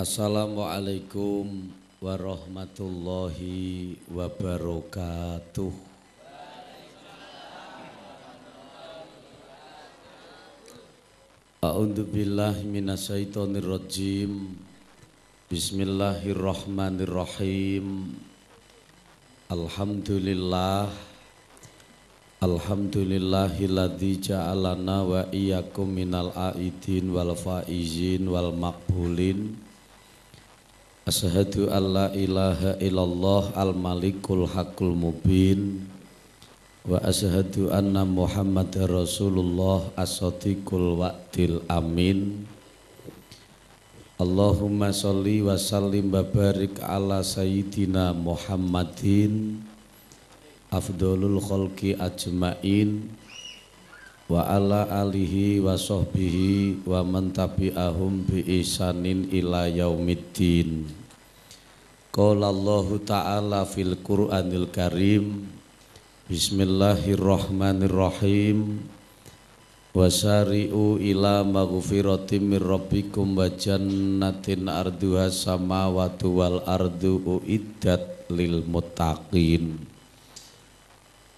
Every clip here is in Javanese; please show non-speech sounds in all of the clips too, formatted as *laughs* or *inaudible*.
Assalamualaikum warahmatullahi wabarakatuh. A'udzu billahi minasyaitonir rajim. Bismillahirrahmanirrahim. Alhamdulillah Alhamdulillahilladzi ja'alana wa iyyakum minal aidin wal faizin wal maqbulin Asyhadu an la ilaha illallah al-malikul haqqul mubin wa asyhadu anna muhammadar rasulullah as-sadiqul wa'dil amin Allahumma sholli wa sallim wa barik ala sayyidina Muhammadin afdolul khalqi ajmain wa ala alihi wa sahbihi wa man tabi'ahum bi isanin ila yaumiddin Qala Allahu Ta'ala fil Qur'anil Karim Bismillahirrahmanirrahim Wasari'u ila maghfirati min rabbikum wa jannatin arduha samawati wal ardu uiddat lil muttaqin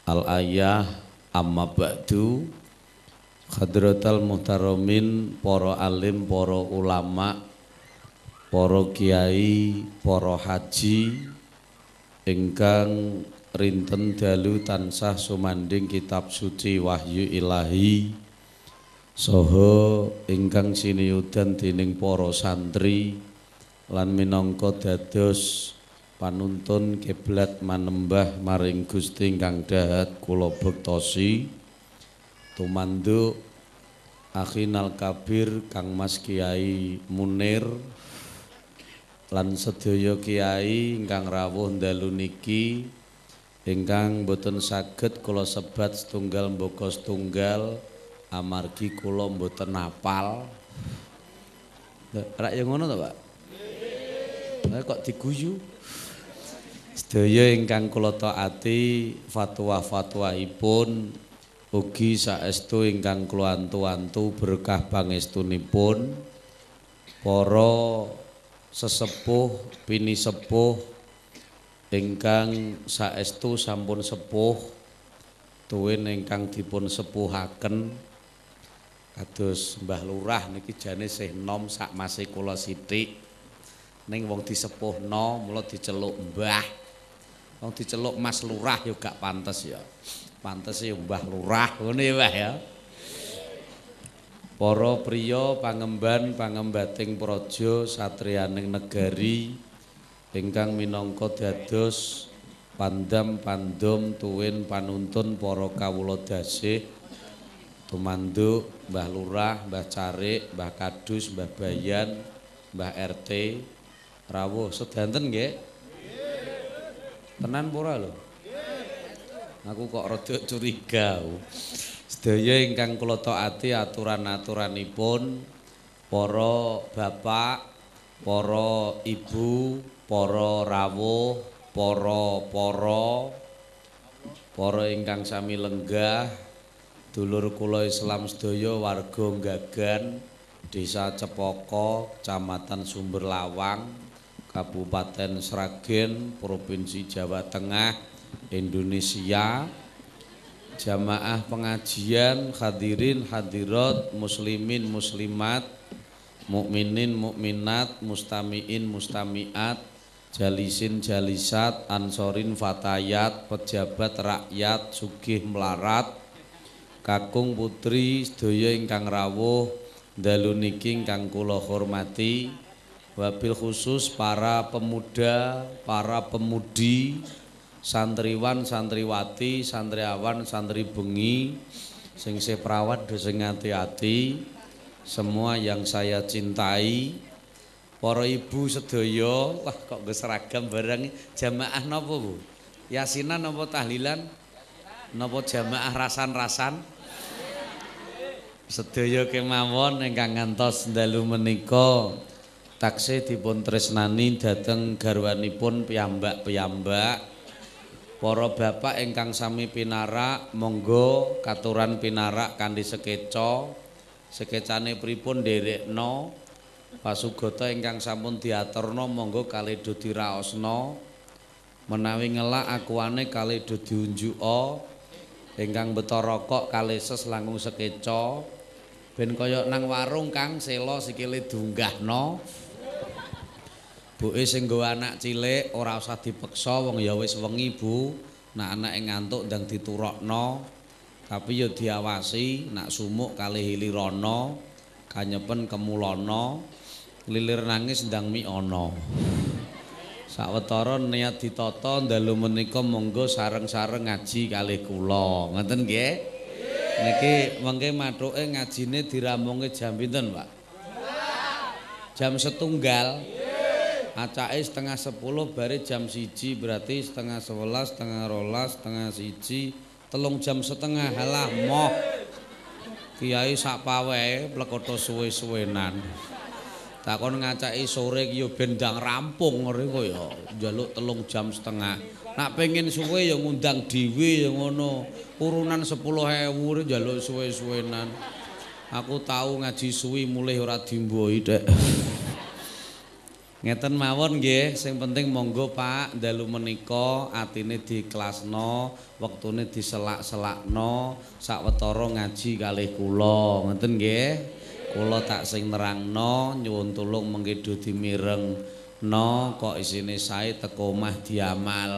Al ayah amma ba'du Hadrotal muhtaramin para alim, para ulama, para kiai, para haji, ingkang rinten dalu tansah sumanding kitab suci wahyu ilahi, soho ingkang siniudan dining para santri, lan minongko dados panuntun kiblat manembah maring gusti ingkang dahat kulobuk tosi, Tumandu Akhinal Kabir Kang Mas Kiai Munir lan sedaya kiai ingkang rawuh dalu niki ingkang boten saged kula sebat setunggal mboko setunggal amargi kula boten hafal rak yang ngono to Pak Lha kok diguyu Sedaya ingkang kula taati fatwa-fatwa ipun Ugi saestu ingkang kluantu-antu berkah pangestunipun para sesepuh pini sepuh ingkang saestu sampun sepuh tuwin ingkang dipun sepuhaken kados Mbah Lurah niki jane sih nom sak mase kula sithik ning wong disepuhno mula diceluk Mbah wong diceluk Mas Lurah yo gak pantes ya. Yo. pantes sih, Mbah Lurah ini ya, mbah ya. Poro priyo pangemban pangembating projo, satrianing negari ingkang minongko dados pandam pandum, tuwin panuntun poro kawulo dasih Tumandu Mbah Lurah, Mbah Carik, Mbah Kadus, Mbah Bayan, Mbah RT rawuh sedanten nggih. Tenan pura loh Aku kok rada curiga. Sedaya ingkang kula taati aturan-aturanipun para bapak, para ibu, para rawuh, para-para para ingkang sami lenggah dulur kula Islam sedaya warga Gagan Desa Cepoko, Kecamatan Sumberlawang, Kabupaten Sragen, Provinsi Jawa Tengah, Indonesia jamaah pengajian hadirin hadirat muslimin muslimat mukminin mukminat mustamiin mustamiat jalisin jalisat ansorin fatayat pejabat rakyat sugih melarat kakung putri sedaya ingkang rawuh dalu niki ingkang kula hormati wabil khusus para pemuda para pemudi santriwan, santriwati, santriawan, santri bengi, sing perawat, sing hati-hati, semua yang saya cintai, para ibu sedoyo, wah kok geseragam bareng jamaah nopo, Bu? Yasinan napa tahlilan? Napa jamaah rasan-rasan? sedoyo kemawon ingkang ngantos dalu menika taksih dipun tresnani dhateng garwanipun piyambak-piyambak Para bapak ingkang sami pinarak, monggo katuran pinarak kanthi sekeca. Sekecane pripun nderekno pasugata ingkang sampun diaturno monggo kalih do diraosno. Menawi ngelak akuane kalih do diunjuka ingkang beto rokok kalih ses langung sekeca ben kaya nang warung Kang Selo sikile dunggahno. Buke sing go anak cilik ora usah dipeksa wong ya wis wengi Bu. Nek anake ngantuk ndang diturokno. Tapi ya diawasi nek sumuk kali hilirana kanyepen kemulono, lilir nangis ndang mi ana. Sawetara niat ditata dalu menika monggo sareng-sareng ngaji kali kula. Ngeten nggih? Niki mengke matuke ngajine diramonge jam pinten, Pak? Jam setunggal. Yeah. acai setengah sepuluh bare jam siji berarti setengah sebelas setengah rolas setengah siji telung jam setengah halah moh kiai sak pawe plekoto suwe suwenan takon ngacai sore kyo bendang rampung ngeri ya jaluk telung jam setengah nak pengen suwe yang ngundang diwi yang ngono urunan sepuluh hewu jaluk suwe suwenan aku tau ngaji suwi mulih ora dimboi dek Ngeten mawon nggih, sing penting monggo Pak dalu menika atine diklasno, wektune diselak-selakno sawetara ngaji kalih kula. Ngeten nggih. Kula tak sing nerangno nyuwun tulung mengke do dimirengno kok isine sae teko omah diamal.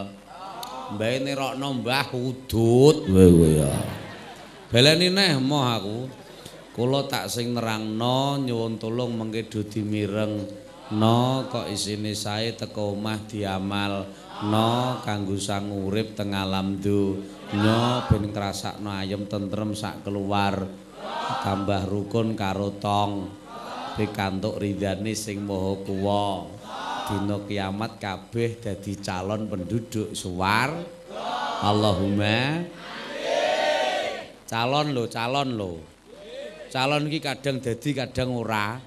Mbene rokno mbah udut. Baleni neh moh aku. Kula tak sing nerangno nyuwun tulung mengke do dimirengno no kok isine sae teko omah diamal no kanggo sang urip teng alam do no ben ngrasakno ayem tentrem sak keluar tambah rukun karo tong pikantuk ridane sing maha kuwa dina kiamat kabeh dadi calon penduduk suwar Allahumma calon lo calon lo calon iki kadang dadi kadang ora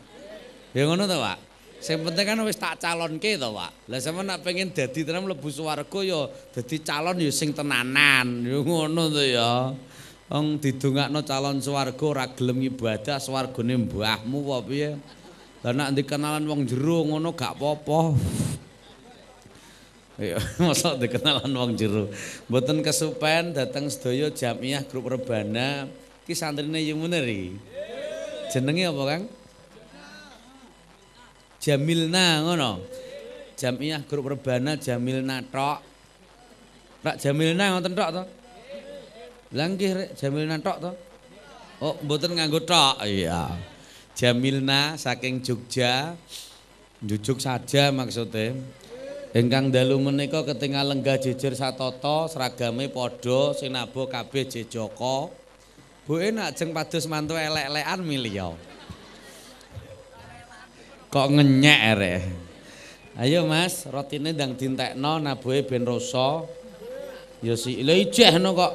ya ngono to Pak Sing penting kan wis tak calonke to, Pak. Lah sampean nak pengin dadi tenan mlebu swarga ya dadi calon ya sing tenanan. Ya ngono to ya. Wong didungakno calon swarga ora gelem ibadah swargane mbahmu apa piye. Lah nek dikenalan wong jero ngono gak popo. Ya, masa dikenalan wong jero. Mboten kesupen dateng sedaya jamiah grup rebana. Ki santrine yen bener iki. Jenenge apa, Kang? Kan? Jamilna ngono. Jamiah grup rebana Jamilna tok. Rak Jamilna ngoten tok to? Belangkir Jamilna tok to? Oh, mboten nganggo tok. Iya. Jamilna saking Jogja. Jujuk saja maksudnya. Engkang dalu menika ketingal lenggah jejer satata seragame podo sinabo nabuh kabeh jejaka. Bu enak jeng padus mantu elek-elekan kok ngenyek re ayo mas rotine dang dintekno nabuhe ben rasa ya si lha ijeh kok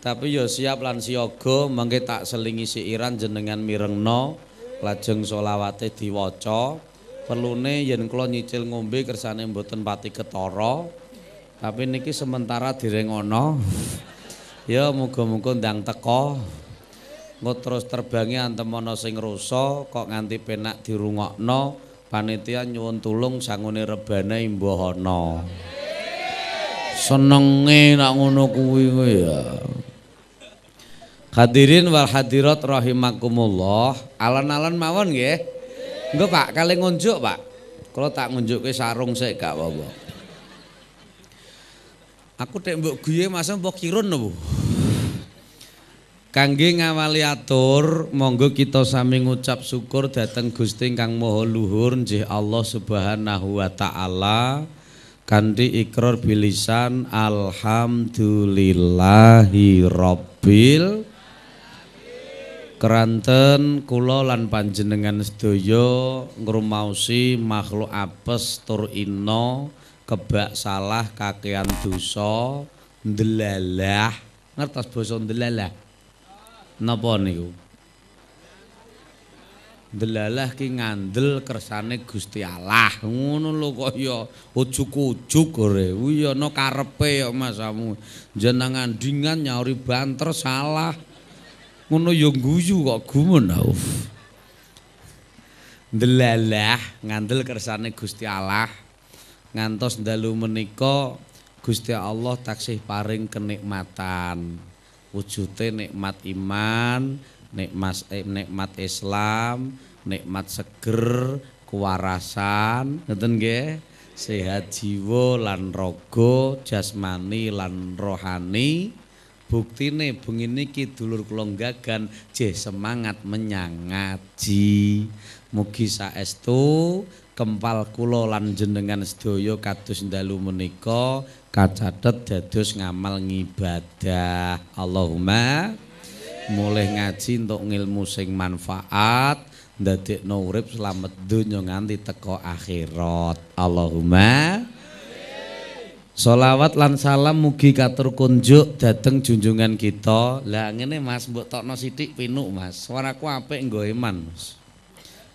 tapi ya siap lan siaga mengke tak selingi si iran jenengan mirengno lajeng solawate diwaca perlune yen kula nyicil ngombe kersane mboten pati ketara tapi niki sementara direng ana *laughs* ya muga-muga ndang teko engko terus terbangi antem ana sing rusa kok nganti penak dirungokno panitia nyuwun tulung sangune rebana imbuh ana senenge nak ngono kuwi ya Hadirin wal hadirat rahimakumullah. Alon-alon mawon nggih. Engko Pak, kali ngunjuk, Pak. Kalau tak ngunjukke sarung sik gak apa-apa. Aku tek mbok guye masa mbok kirun lho. Kangge ngawali atur, monggo kita sami ngucap syukur dateng Gusti Kang Maha Luhur nggih Allah Subhanahu wa taala kanthi ikrar bilisan alhamdulillahi rabbil keranten kula lan panjenengan sedaya ngrumaosi makhluk apes tur kebak salah kakean dosa ndelalah ngertos basa ndelalah Napa niku? Delalah ki ngandel kersane Gusti Allah. Ngono lho kok ya ujug-ujug ore. Uya ana karepe ya masamu. Jenengan dingan nyauri banter salah. Ngono ya guyu kok gumun uf. Delalah ngandel kersane Gusti Allah. Ngantos dalu menika Gusti Allah taksih paring kenikmatan. wujute nikmat iman, nikmat eh, nikmat Islam, nikmat seger, kewarasan, ngeten nggih? Sehat jiwa lan raga, jasmani lan rohani. Buktine bengi niki dulur kula gagan jeh semangat menyangaji. Mugi saestu kempal kula lan jenengan sedaya kados dalu menika kacatet dados ngamal ngibadah Allahumma mulai ngaji untuk ngilmu sing manfaat ndadekno nurib selamat dunia nganti teko akhirat Allahumma Solawat lan salam mugi katur kunjuk dateng junjungan kita. Lah ngene Mas mbok tokno sithik pinuk Mas. Suaraku apik nggo iman. Mas.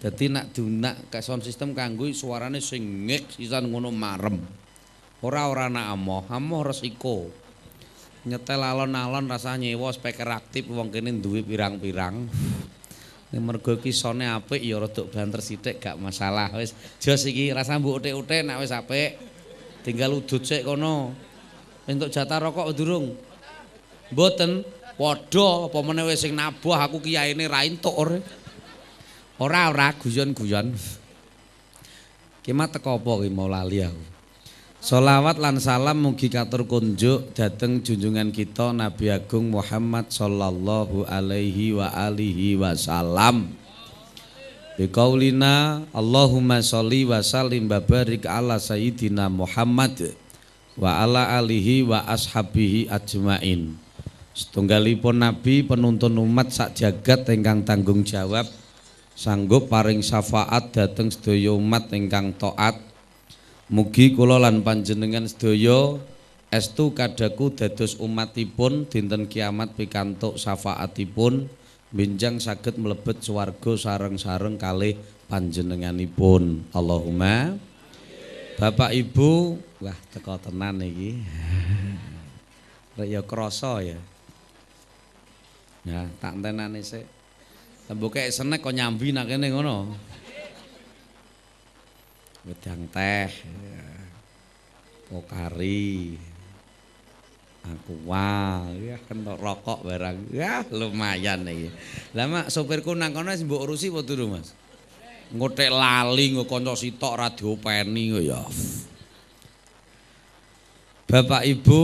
Dadi nak dunak kayak sound system kanggo suarane sing ngek sisan ngono marem. ora ora ana amoh amoh resiko nyetel alon-alon rasa nyewa speaker aktif wong kene duwe pirang-pirang ning mergo iki sone apik ya rodok banter sithik gak masalah wis jos iki rasa mbok utek-utek nek wis apik tinggal udut sik kono entuk jatah rokok durung mboten padha apa meneh wis sing nabuh aku kiyaine ra entuk ora ora ora guyon-guyon Kima teko apa ki mau lali aku Solawat lan salam mugi katur kunjuk dateng junjungan kita Nabi Agung Muhammad sallallahu alaihi wa alihi wasallam. Bikaulina Allahumma sholli wa sallim babarik ala sayyidina Muhammad wa ala alihi wa ashabihi ajmain. Setunggalipun nabi penuntun umat sak jagat ingkang tanggung jawab sanggup paring syafaat dateng sedaya umat ingkang taat Mugi kula lan panjenengan sedaya estu kadaku dados umatipun dinten kiamat pikantuk syafaatipun sakit saged mlebet swarga sareng-sareng kalih panjenenganipun. Allahumma Bapak Ibu, wah teko tenan iki. *laughs* Rek ya krasa ya. Ya, tak tenane sik. Tembuke senek kok nyambi nak kene ngono wedang teh pokari ya. pokari aqua ya kentok rokok barang ya lumayan nih. lama sopirku nangkono sih, buat urusi waktu itu Mas ngotek lali ngokonco sitok radio peni ya Bapak Ibu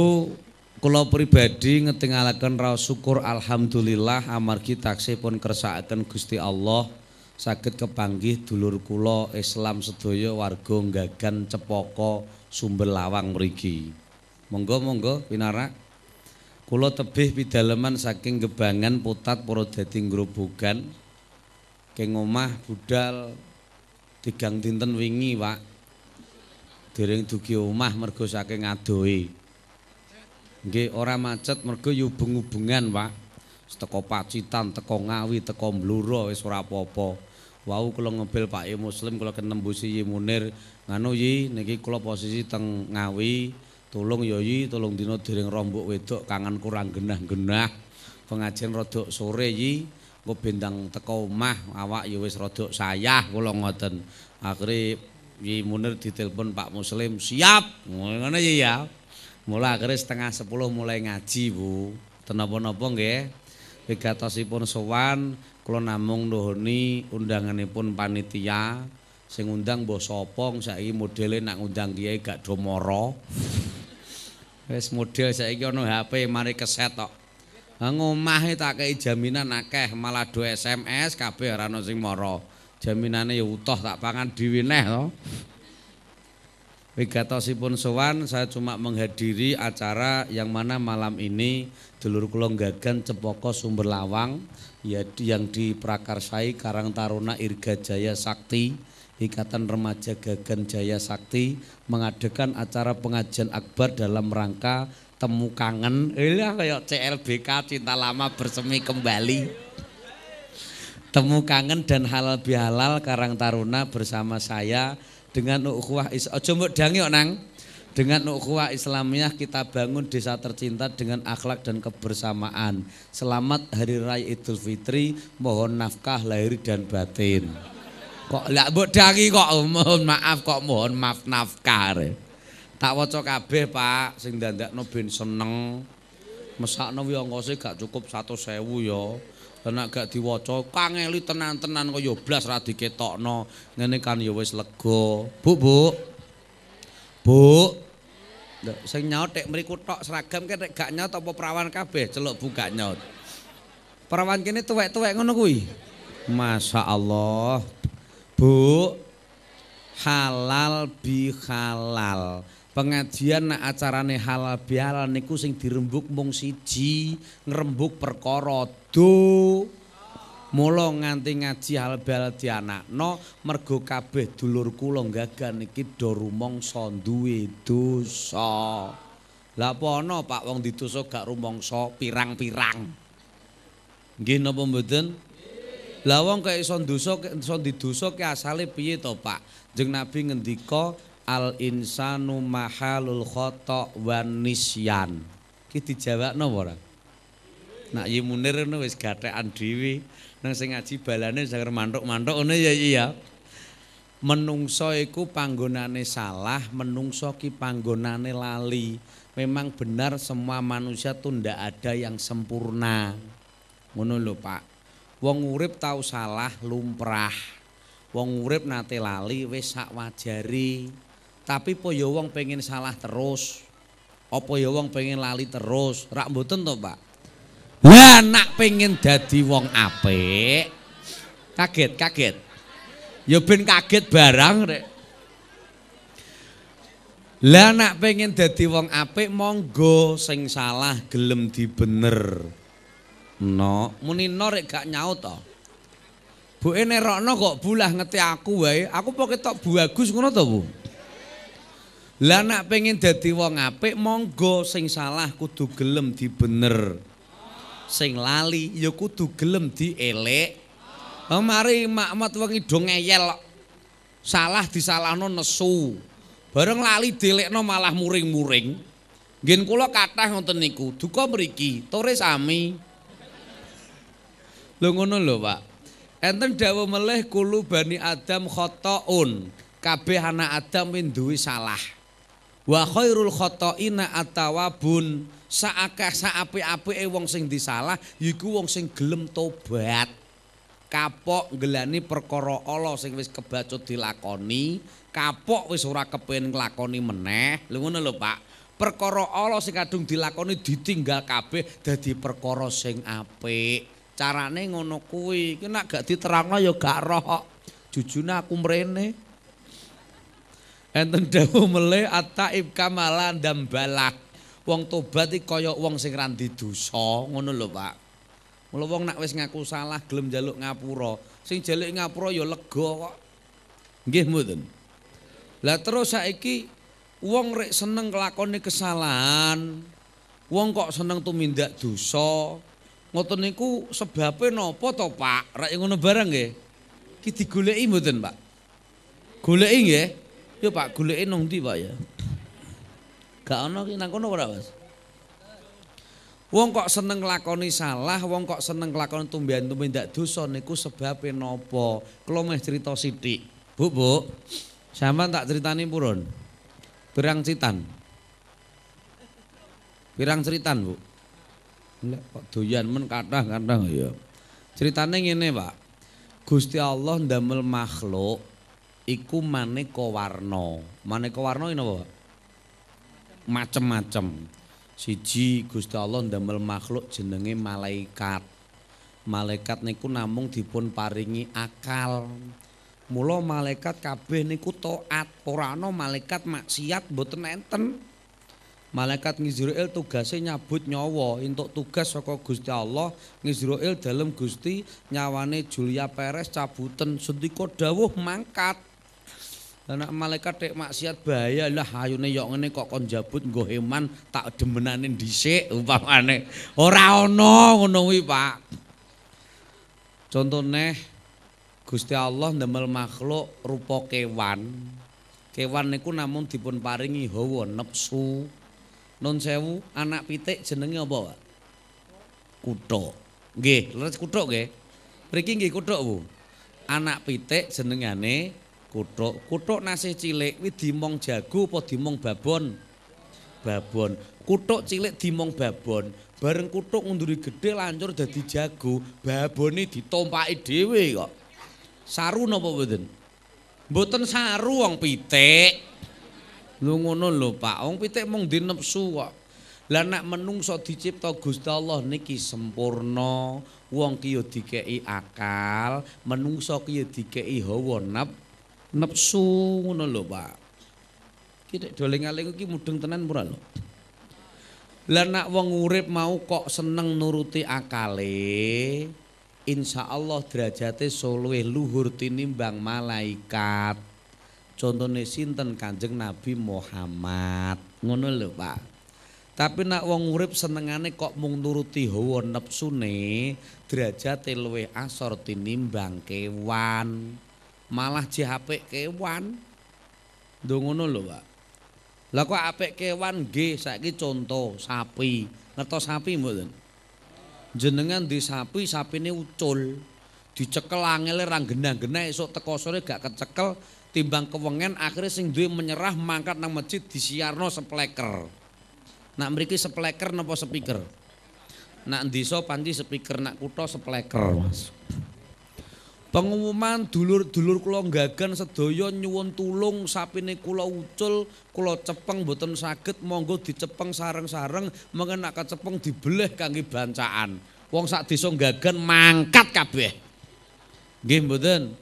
kalau pribadi ngetinggalkan rasa syukur alhamdulillah amargi taksi pun kersaakan Gusti Allah saged kepanggih dulur kula Islam sedaya warga gagan cepoko sumber lawang mriki. Monggo monggo pinarak. Kula tebih pidaleman saking gebangan putat para dadi grobogan keng omah budal digang dinten wingi, Pak. Dereng dugi omah mergo saking ngadohi. Nggih ora macet mergo yubung-ubungan, Pak. Teko Pacitan, teko Ngawi, teko Blora wis ora apa-apa. wau kula ngebel Pak Muslim kula kenembusi Yi Munir nganu Yi niki kula posisi teng Ngawi Tulung yo Yi tulung dina dereng rombok wedok kangen kurang genah-genah pengajian rodok sore Yi engko bendang teko omah awak yo wis rodok sayah kula ngoten akhire Yi Munir ditelepon Pak Muslim siap ngene Yi ya mulai akhirnya setengah sepuluh mulai ngaji Bu tenapa-napa nggih ya. wigatosipun sowan kula namung nuhuni undanganipun panitia sing undang mbah sapa saiki modele nak undang dia gak domoro, mara wis model saiki ana HP mari kesetok, tok ngomahe tak kei jaminan akeh malah do SMS kabeh ora sing moro, jaminane ya utuh tak pangan dhewe neh to Wigatosipun sowan saya cuma menghadiri acara yang mana malam ini Dulur kula gagan Cepoko Sumber Lawang ya yang diprakarsai Karang Taruna Irga Jaya Sakti Ikatan Remaja Gagan Jaya Sakti mengadakan acara pengajian akbar dalam rangka temu kangen ilah kayak CLBK cinta lama bersemi kembali temu kangen dan halal bihalal Karang Taruna bersama saya dengan ukhuwah is ojo mbok dangi nang dengan ukhuwah Islamiyah kita bangun desa tercinta dengan akhlak dan kebersamaan. Selamat Hari Raya Idul Fitri, mohon nafkah lahir dan batin. Kok lak buat dangi kok mohon maaf kok mohon maaf nafkah. Re. Tak waca kabeh, Pak, sing ndandakno ben seneng. Mesakno wi ya angkose gak cukup satu sewu ya. Nek gak diwaca kangeli tenan-tenan yo ya blas ra diketokno. Ngene kan ya wis lega. Bu, Bu. Bu, Lah sing nyaut tek mriku tok seragam ke tek gak nyaut apa perawan kabeh celuk buka nyaut. Perawan kene tuwek-tuwek ngono kuwi. Masya Allah Bu halal bi halal pengajian nak acarane halal bi halal niku sing dirembuk mung siji ngrembuk perkara do Mula nganti ngaji halbel dianakno mergo kabeh dulur kula gagan iki do rumangsa duwe dosa. Lah apa Pak wong didosa gak rumangsa pirang-pirang. Nggih napa mboten? Lah wong kaya iso dosa iso didosa ki asale piye to Pak? Jeng Nabi ngendika al insanu mahalul khata wan nisyan. Ki dijawakno apa ora? Nak Yi Munir ngono wis gathekan dhewe. Nang sing ngaji balane mandok mantuk-mantuk ngono ya iya. Menungso iku panggonane salah, menungso ki panggonane lali. Memang benar semua manusia tuh ndak ada yang sempurna. Ngono lho, Pak. Wong urip tau salah lumprah. Wong urip nate lali wis sak wajari. Tapi po yo ya wong pengen salah terus. Apa ya wong pengen lali terus? Rak mboten to, Pak. Lah nak pengen dadi wong apik. Kaget, kaget. Ya ben kaget barang rek. Lah nak pengen dadi wong apik monggo sing salah gelem dibener. No, muni no rek gak nyaut to. Bu ini rokno kok bulah ngeti aku wae. Aku pokoknya tok bagus, agus ngono to bu. Lah nak pengen dadi wong apik monggo sing salah kudu gelem dibener. bener. sing lali ya kudu gelem dielek. Oh mari makmat wengi do ngeyel Salah disalahno nesu. Bareng lali dielekno malah muring-muring. Ngen kula kathah ngoten niku. Duka mriki, tore sami. Lho ngono lho, Pak. Enten dawa meleh kulu bani Adam khotoun. Kabeh anak Adam win salah. Wa khairul khotoina atawabun. At saakeh saapik-apike wong sing salah, iku wong sing gelem tobat. Kapok ngelani perkara Allah sing wis kebacut dilakoni, kapok wis ora kepen nglakoni meneh. Lho ngono lho, Pak. Perkara Allah sing kadung dilakoni ditinggal kabeh dadi perkara sing apik. Carane ngono kuwi. Iku nek gak diterangno ya gak roh. Jujune aku mrene. Enten dawuh mele ataib kamala dambalah. wong tobat iki kaya wong sing randi dosa ngono lho Pak. Mula wong nak wis ngaku salah gelem njaluk ngapura, sing jaluk ngapura ya lega kok. Nggih mboten. Lah terus saiki wong rek seneng nglakoni kesalahan, wong kok seneng tumindak dosa. Ngoten niku sebabe napa to Pak? Rek ngono bareng nggih. Ki digoleki mboten Pak? Goleki nggih. Ya, Pak goleki nang ndi Pak, ya. Gak ono ki nang kono ora, Mas? Wong kok seneng lakoni salah, wong kok seneng lakoni tumbian tumbian ndak dosa niku sebab e nopo? Kulo meh cerita sithik. Bu, Bu. Sampeyan tak critani purun. Pirang citan. Pirang critan, Bu. Lek kok doyan men kathah-kathah ya. Critane ngene, Pak. Gusti Allah ndamel makhluk iku maneka warna. Maneka warna napa, Pak? macem-macem. Siji Gusti Allah ndamel makhluk jenenge malaikat. Malaikat niku namung dipun paringi akal. Mula malaikat kabeh niku taat, ora ana malaikat maksiat mboten enten. Malaikat Ngizrail tugasnya nyabut nyawa untuk tugas saka Gusti Allah. Ngizrail dalam Gusti nyawane Julia Perez cabutan. sendika dawuh mangkat. Anak malaikat dek maksiat bahaya lah ayune yok ngene kok kon jabut nggo heman tak demenane dhisik umpamane. Ora ana ngono kuwi, Pak. Contone Gusti Allah ndamel makhluk rupa kewan. Kewan niku namun dipun paringi hawa nepsu. Nun sewu anak pitik jenenge apa, Pak? Kutuk. Nggih, leres kutuk nggih. Mriki nggih kutuk, Bu. Anak pitik jenengane kutuk kutuk nasih cilik kuwi dimong jago apa dimong babon? Babon. kutuk cilik dimong babon. Bareng kutuk ngunduri gede lancur jadi jago, ini ditompai dewe kok. Saru nopo beden Mboten saru wong pitik. Lu ngono lho Pak, wong pitik mung di kok. Lah nek menungso dicipta Gusti Allah niki sempurna, wong ki yo akal, menungso ki yo dikeki hawa nafsu. nepsu ngono lho Pak. Ki nek doling-aling iki mudeng tenan pura lho. Lah nak wong urip mau kok seneng nuruti akale, insyaallah derajate suluh luhur tinimbang malaikat. Contone sinten Kanjeng Nabi Muhammad. Ngono lho Pak. Tapi nak wong urip senengane kok mung nuruti hawa nepsune, derajate luwih asor tinimbang kewan. malah jahapik kewan dongono lho pak lah kok apik kewan g saiki contoh sapi ngerti sapi mboten jenengan di sapi sapi ini ucul dicekel angel rang genang genah esok teko sore gak kecekel timbang kewengen akhirnya sing duwe menyerah mangkat nang masjid disiarno sepleker nak mriki sepleker nopo speaker nak diso panci speaker nak kuto sepleker mas Pengumuman dulur-dulur kula gagan sedaya nyuwun tulung sapine kula ucul, kula cepeng mboten saged monggo dicepeng sareng-sareng mengenak cepeng dibeleh kangge bancaan. Wong sak desa gagan mangkat kabeh. Nggih mboten.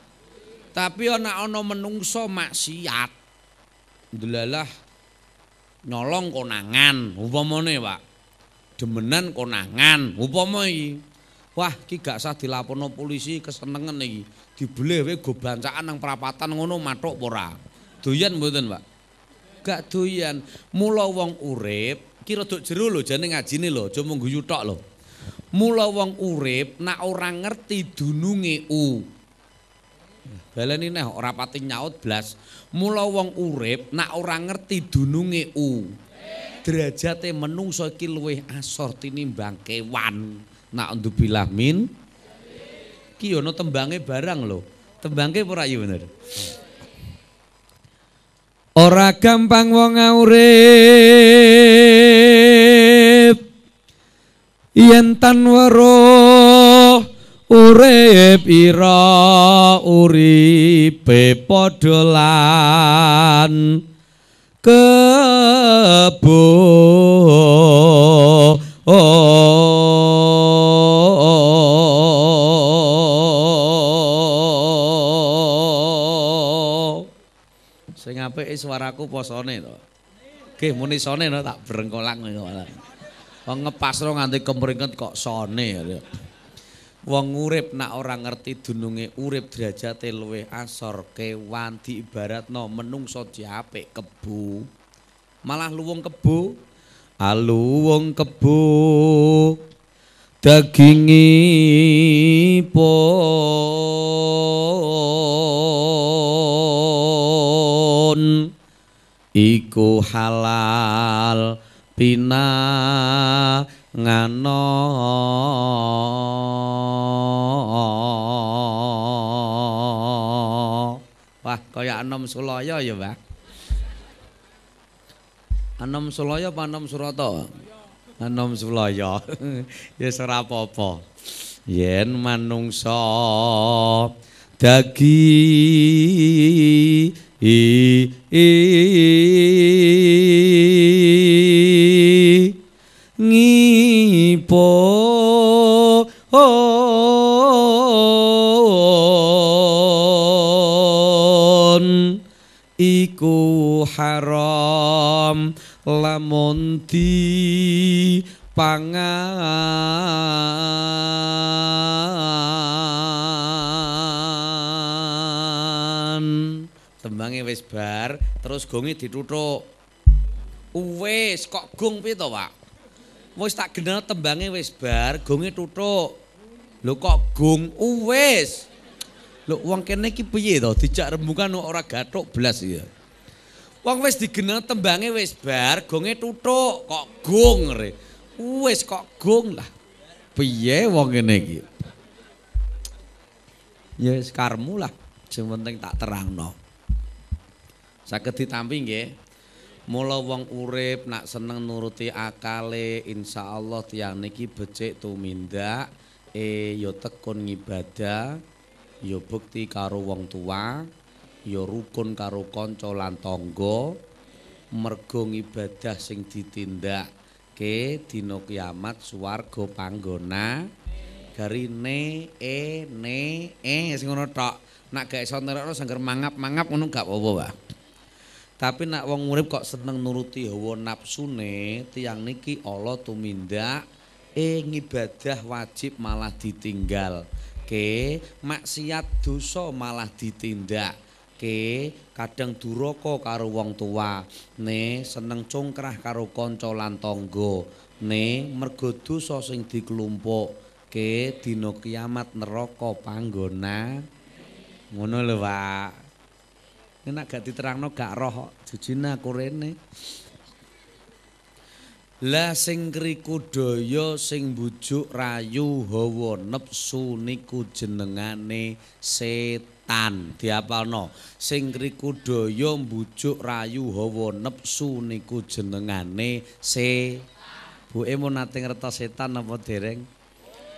Tapi ana ana menungso maksiat. Ndelalah nyolong konangan, upamane, Pak. Demenan konangan, upama iki. Wah, iki gak usah dilaporno polisi kesenengan iki. Dibeleh wae go bancakan nang perapatan ngono matuk ora. Doyan mboten, Pak? Gak doyan. Mula wong urip iki rodok jero lho jane ngajine lho, cuma guyu tok lho. Mula wong urip nak ora ngerti dununge u. Baleni neh ora pati nyaut blas. Mula wong urip nak ora ngerti dununge u. Derajate menungso iki luwih asor tinimbang kewan. na'udzubillah min ki ono tembange barang lho tembange ora iya bener ora gampang wong urip yen tan weruh urip ira uripe padha lan kebo oh, apik swaraku posone to. Nggih muni sone no tak brengkolang ngono. Wong ngepasro nganti kemringet kok sone. Wong urip nak ora ngerti dununge urip derajate luweh asor kewan di ibarat no menungso diapik kebu. Malah luwung kebu. Alu wong kebu po iku halal pina ngano wah kaya enam suloyo ya mbak enam suloyo apa enam suroto enam suloyo *laughs* ya serapopo yen manungso Dagi e, e, e, e, iku haram lamonti pangan wis bar, terus gongi ditutuk. Uwes, kok gong pito, Pak? Wis tak genel tembangnya wis bar, gongi tutuk. Lho kok gong Uwes. Lho uang kene iki piye to? Dijak rembukan ora gatuk blas ya. Wong wis digenel tembange wis bar, gonge tutuk, kok gong re. Wis kok gong lah. Piye uang kene iki? Ya yes, karmu lah. Sing penting tak terangno. Saged ditampi nggih. Mula wong urip nak seneng nuruti akale, insyaallah tiyang niki becik tumindak e yo tekun ngibadah, yo bukti karo wong tua, yo rukun karo kanca lan tangga. Mergo ngibadah sing ditindak ke dina kiamat swarga panggona garine e ne e sing ngono tok nak gak iso ntarokno sangger mangap-mangap ngono gak apa-apa Tapi nak wong urip kok seneng nuruti nafsu ne, tiang niki ala tumindak e ngibadah wajib malah ditinggal. Ke maksiat dosa malah ditindak. Ke kadang duraka karo wong tua, ne seneng cungkrah karo kanca lan tangga, ne mergo dosa sing diklumpuk. Ke dina kiamat neraka panggonan. Ngono lho, Pak. Ini gak diterangno gak roh jujina kurene. Lah sing kriku daya sing bujuk rayu hawa nepsu niku jenengane setan. Diapalno. Sing kriku daya bujuk rayu hawa nepsu niku jenengane setan. Buke mun nate ngertos setan apa dereng?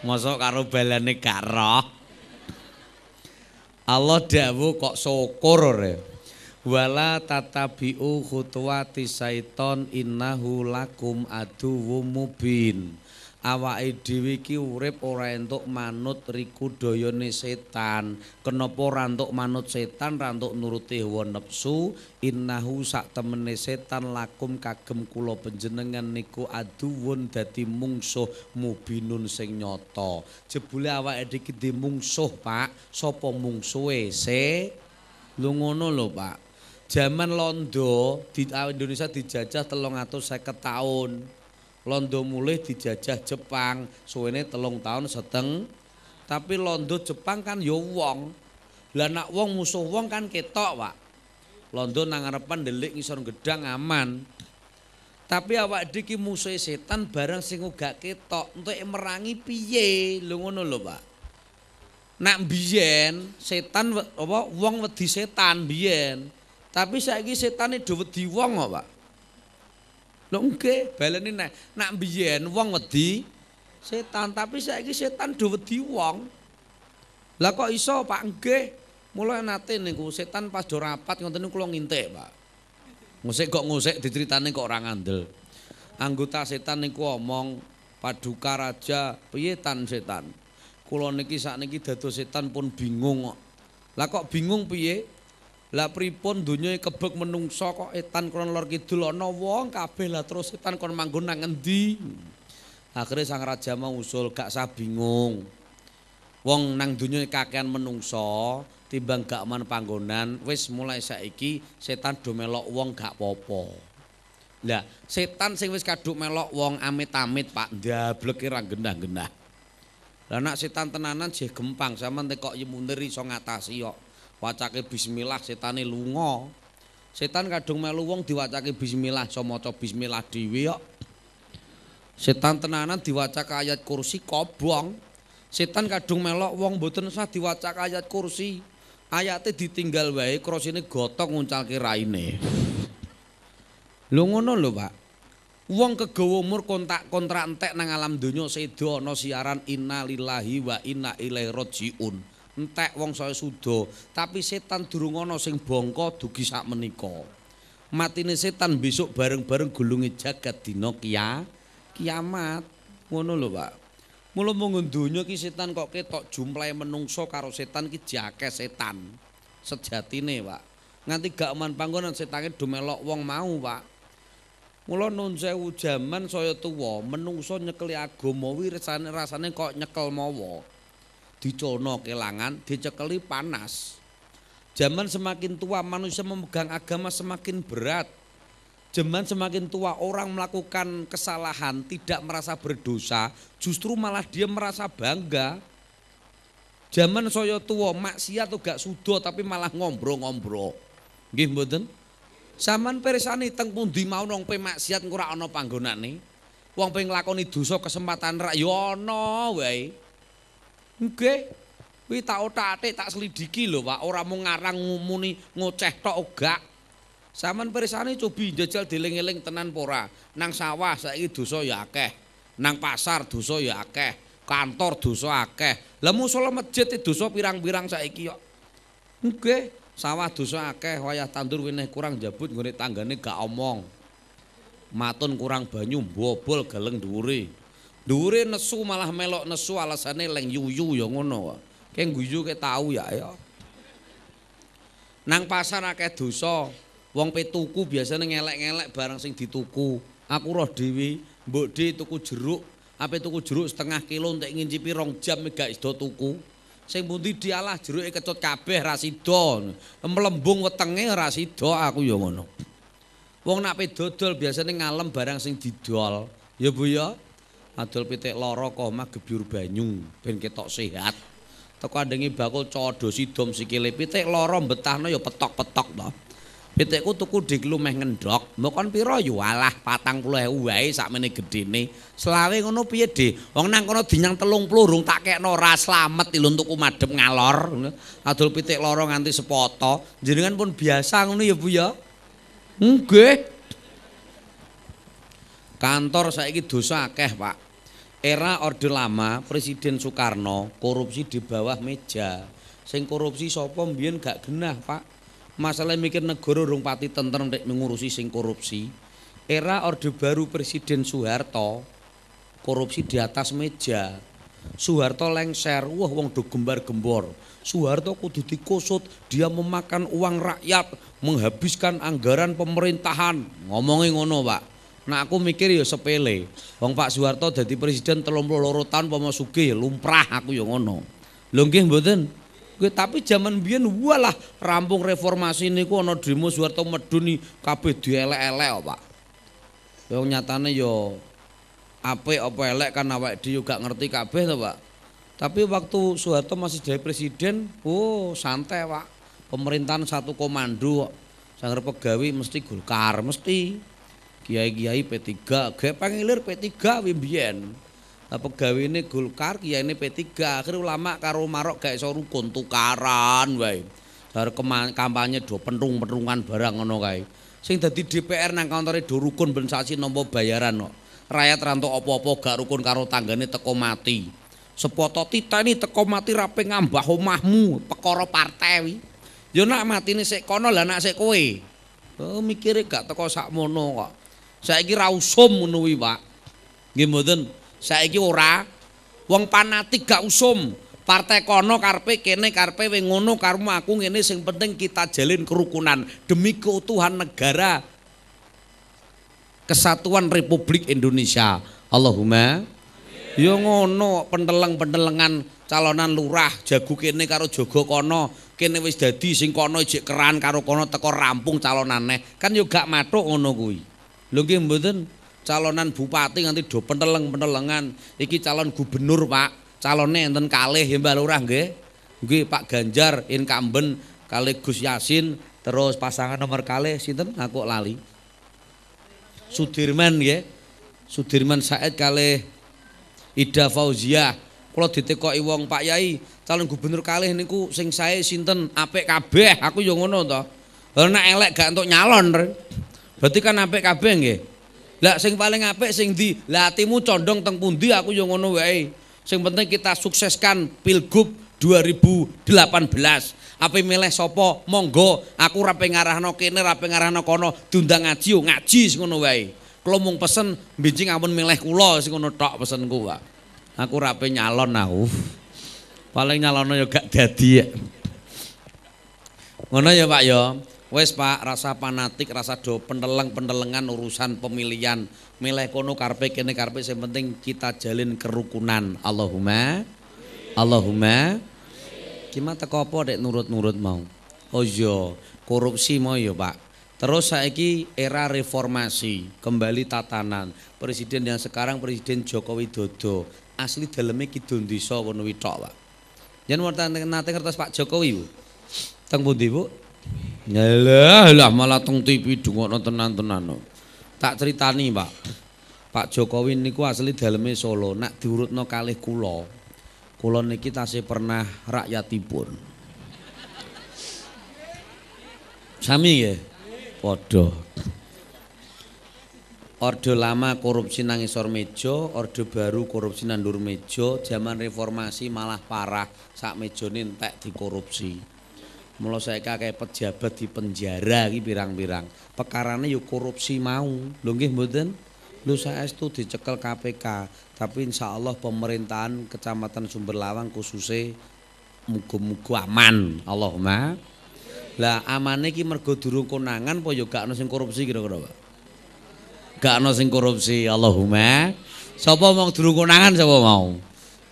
Mosok karo balane gak roh. Allah dawuh kok syukur ora. wala tatabi'u khutuwati syaiton innahu lakum aduwwum mubin awake dhewe iki urip ora entuk manut riku dayane setan kenapa ora entuk manut setan ora entuk nuruti hawa nafsu innahu saktemene setan lakum kagem kula panjenengan niku aduwun dadi mungsuh mubinun sing nyata jebule awake dhewe mungsuh Pak sapa mungsuhe se lho ngono lho Pak Zaman Londo di ah, Indonesia dijajah telung atau seket tahun. Londo mulih dijajah Jepang, suwene telung tahun seteng. Tapi Londo Jepang kan ya wong. Lah nak wong musuh wong kan ketok, Pak. Londo nang ngarepan delik ngisor gedang aman. Tapi awak diki musuh setan bareng sing uga ketok untuk merangi piye? Lho ngono lho, Pak. Nak biyen setan apa wong wedi setan biyen. Tapi saiki setan iki wedi wong kok, Pak. Lho nggih, baleni nek nak biyen wong wedi setan, tapi saiki setan do wedi wong. Lah kok iso, Pak? Nggih. Mulai nate niku setan pas do rapat ngoten kula ngintik, Pak. Ngusik kok ngusik diceritane kok orang ngandel. Anggota setan niku omong paduka raja piye tan setan. Kula niki sakniki dados setan pun bingung kok. Lah kok bingung piye? Lah pripun donyane kebek menungso kok etan kron lor kidul ana wong kabeh lah terus etan kon manggon nang endi? Akhire sang raja mau usul gak sabingung. Wong nang donya kakean menungso, timbang gak aman panggonan wis mulai saiki setan do melok wong gak popo. Lah setan sing wis kaduk melok wong amit-amit Pak dableke ra genah-genah. Lah nak setan tenanan jih gempang sampean kok yemuner iso ngatasi yo. wacake bismillah setane lunga. Setan kadung melu wong diwacake bismillah, iso maca bismillah dhewe kok. Setan tenanan diwacak ayat kursi kobong. Setan kadung melok wong mboten usah ayat kursi. ayatnya ditinggal wae ini gotok nguncalke raine. Lungo ngono lo Pak. Wong kegawa umur kontak kontrak entek nang alam dunia sedo siaran innalillahi wa inna ilaihi rojiun. entek wong saya sudo tapi setan durung ana sing bongko dugi sak menika matine setan besok bareng-bareng gulungi jagat dina kia kiamat ngono lho Pak Mula mung donya ki setan kok ketok jumlahe menungso karo setan ki jake setan sejatine Pak nganti gak aman panggonan setange dumelok wong mau Pak Mula nun sewu jaman saya tuwa, menungso nyekeli agama wi rasane rasane kok nyekel mawa. dicono kelangan, dicekeli panas. Zaman semakin tua manusia memegang agama semakin berat. Zaman semakin tua orang melakukan kesalahan tidak merasa berdosa, justru malah dia merasa bangga. Zaman saya tua maksiat tuh gak sudo tapi malah ngombro-ngombro. Nggih mboten? Saman perisani teng pundi mau nong pe maksiat ono ana nih. Wong pe nglakoni dosa kesempatan rakyono, ya Nggih. Kuwi tak otak-atik, tak selidiki lho, Pak. Ora mung ngarang ngumuni ngoceh tok gak. Saman perisane cobi njajal dileng-eling tenan pora. Nang sawah saiki dosa ya akeh. Nang pasar dosa ya akeh. Kantor dosa akeh. Lah musala masjid dosa pirang-pirang saiki yo. Nggih, sawah dosa akeh, wayah tandur weneh kurang jabut nggone tanggane gak omong. Matun kurang banyu, bobol geleng dhuwure. Dure nesu malah melok nesu alasane leng yuyu ya ngono wae. Ke guyu tau ya ya. Nang pasar akeh dosa. Wong pe tuku biasane ngelek-ngelek barang sing dituku. Aku roh dewi, mbok dhe tuku jeruk, ape tuku jeruk setengah kilo entek ngincipi rong jam e gak iso tuku. Sing pundi dialah jeruke kecut kabeh ra Melembung wetenge ra sida aku ya ngono. Wong nak pe dodol biasane ngalem barang sing didol. Ya Bu ya. Buya. adol pitik lara omah gebyur banyu ben ketok sehat teko andengi bakul codo sidom sikile pitik lara betahno ya petok-petok to pitikku tuku diglu meh ngendhok mbok kon pira ya yo alah 40000 wae sakmene gedene selawe ngono piye De wong nang kono dinyang 30 rung tak kekno ra slamet ilun tuku madhep ngalor adol pitik lara nganti sepoto jenengan pun biasa ngono ya Bu ya nggih kantor saiki dosa akeh Pak Era Orde Lama, Presiden Soekarno korupsi di bawah meja. Sing korupsi sopo mbien gak genah, Pak. Masalah mikir negara rung pati tentrem dek mengurusi sing korupsi. Era Orde Baru Presiden Soeharto korupsi di atas meja. Soeharto lengser, wah wong do gembar-gembor. Soeharto kudu dikusut, dia memakan uang rakyat, menghabiskan anggaran pemerintahan. Ngomongin ngono, Pak. Nah aku mikir ya sepele. Wong Pak Soeharto jadi presiden loro tahun pomo lumprah lumprah aku ya ngono. Lho nggih mboten. Kuwi tapi zaman biyen walah rampung reformasi niku ana demo Soeharto meduni kabeh dielek-elek oh, Pak. Wong nyatane yo ya ape apa elek kan awake dhewe juga ngerti kabeh to Pak. Tapi waktu Soeharto masih jadi presiden, oh santai Pak. Pemerintahan satu komando sanggar pegawai mesti Golkar, mesti kiai-kiai P3, gue pangilir P3 wimbien. Nah, pegawai ini Golkar, kiai ini P3, akhirnya ulama karo marok gak iso rukun tukaran wae. Dari kampanye do pentung-pentungan barang ngono kae. Sing dadi DPR nang kantore do rukun ben sasi bayaran kok. No. Rakyat rantuk opo-opo gak rukun karo tanggane teko mati. Sepoto ini teko mati rape ngambah omahmu, pekoro partai Yo ya nak mati ini sekono, lah nak sik Oh mikire gak teko sakmono kok. Saiki ra usum ngono kuwi, Pak. Nggih mboten. Saiki ora wong fanatik gak usum. Partai kono karpe kene karpe we ngono karmu aku ngene sing penting kita jalin kerukunan demi keutuhan negara kesatuan Republik Indonesia. Allahumma yo ya ngono pendeleng pendelengan calonan lurah jago kene karo jogo kono kene wis dadi sing kono ijek keran karo kono teko rampung calonane kan yo gak matuk ngono kuwi Lho nggih calonan bupati nganti do penteleng-pentelengan. Iki calon gubernur, Pak. Calone enten kalih ya Mbah Lurah nggih. Nggih Pak Ganjar incumbent kali Gus Yasin terus pasangan nomor kali sinten aku lali Sudirman ya Sudirman Said kali Ida Fauzia kalau ditekok iwong Pak Yai calon gubernur kali ini ku sing saya sinten apek kabeh aku yang ngono to karena elek gak untuk nyalon Berarti kan apik kabeh nggih. Lah sing paling apik sing di latimu condong teng pundi aku yo ngono wae. Sing penting kita sukseskan Pilgub 2018. Apa milih sopo Monggo, aku ra pengarahno kene, ra pengarahno kono, diundang ngaji ngaji ngono wae. Kalau mung pesen bincing abon milih kulo sing ngono tok pesenku Aku rapi nyalon aku. Nah, paling nyalon yo gak dadi ya. Ngono ya Pak ya. Wes Pak, rasa panatik, rasa do pendeleng-pendelengan urusan pemilihan. Milih kono karpe kene karpe yang penting kita jalin kerukunan. Allahumma Allahumma Gimana teko dek nurut-nurut mau? Ojo, oh, iya. korupsi mau yo iya, Pak. Terus saiki era reformasi, kembali tatanan. Presiden yang sekarang Presiden Joko Widodo, asli dalamnya kidun diso wono witok, jangan mau tanya nanti kertas Pak Jokowi, Bu. Teng Bu? Nyalah lah malah teng TV dungokno tenan-tenan. Tak ceritani, Pak. Pak Jokowi niku asli dalamnya Solo, nak diurutno kalih kulo. Kula niki tasih pernah rakyatipun. Sami ya. Bodoh. Orde lama korupsi nangis isor meja, orde baru korupsi nang ndur meja, zaman reformasi malah parah, sak mejane entek dikorupsi mulai saya kakek pejabat di penjara iki pirang-pirang. Pekarane yuk ya korupsi mau. Lho nggih mboten? Lho tuh dicekel KPK, tapi insya Allah pemerintahan Kecamatan Sumber Lawang khususnya mugu-mugu aman. Allahumma. Lah amane iki mergo durung konangan apa ana ya sing korupsi kira-kira, Pak? Gak ana sing korupsi, Allahumma. Sapa mau durung konangan sapa mau?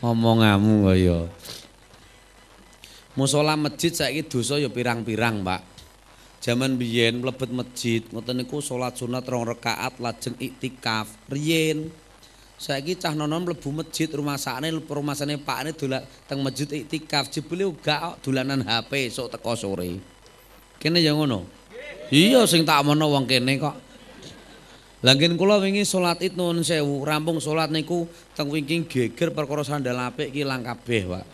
kamu kaya. Musola masjid saiki dosa ya pirang-pirang, Pak. Jaman biyen mlebet masjid, ngoten niku salat sunat rong rakaat lajeng iktikaf. Riyen. Saiki cah nonon mlebu masjid rumah sakne rumah sakne pakne dolan teng masjid iktikaf, jebule uga dolanan HP sok teko sore. Kene ya ngono. Iya sing tak mono wong kene kok. Langgen kula wingi salat Id nuwun sewu, rampung salat niku teng wingking geger perkara sandal apik ki lang kabeh, Pak.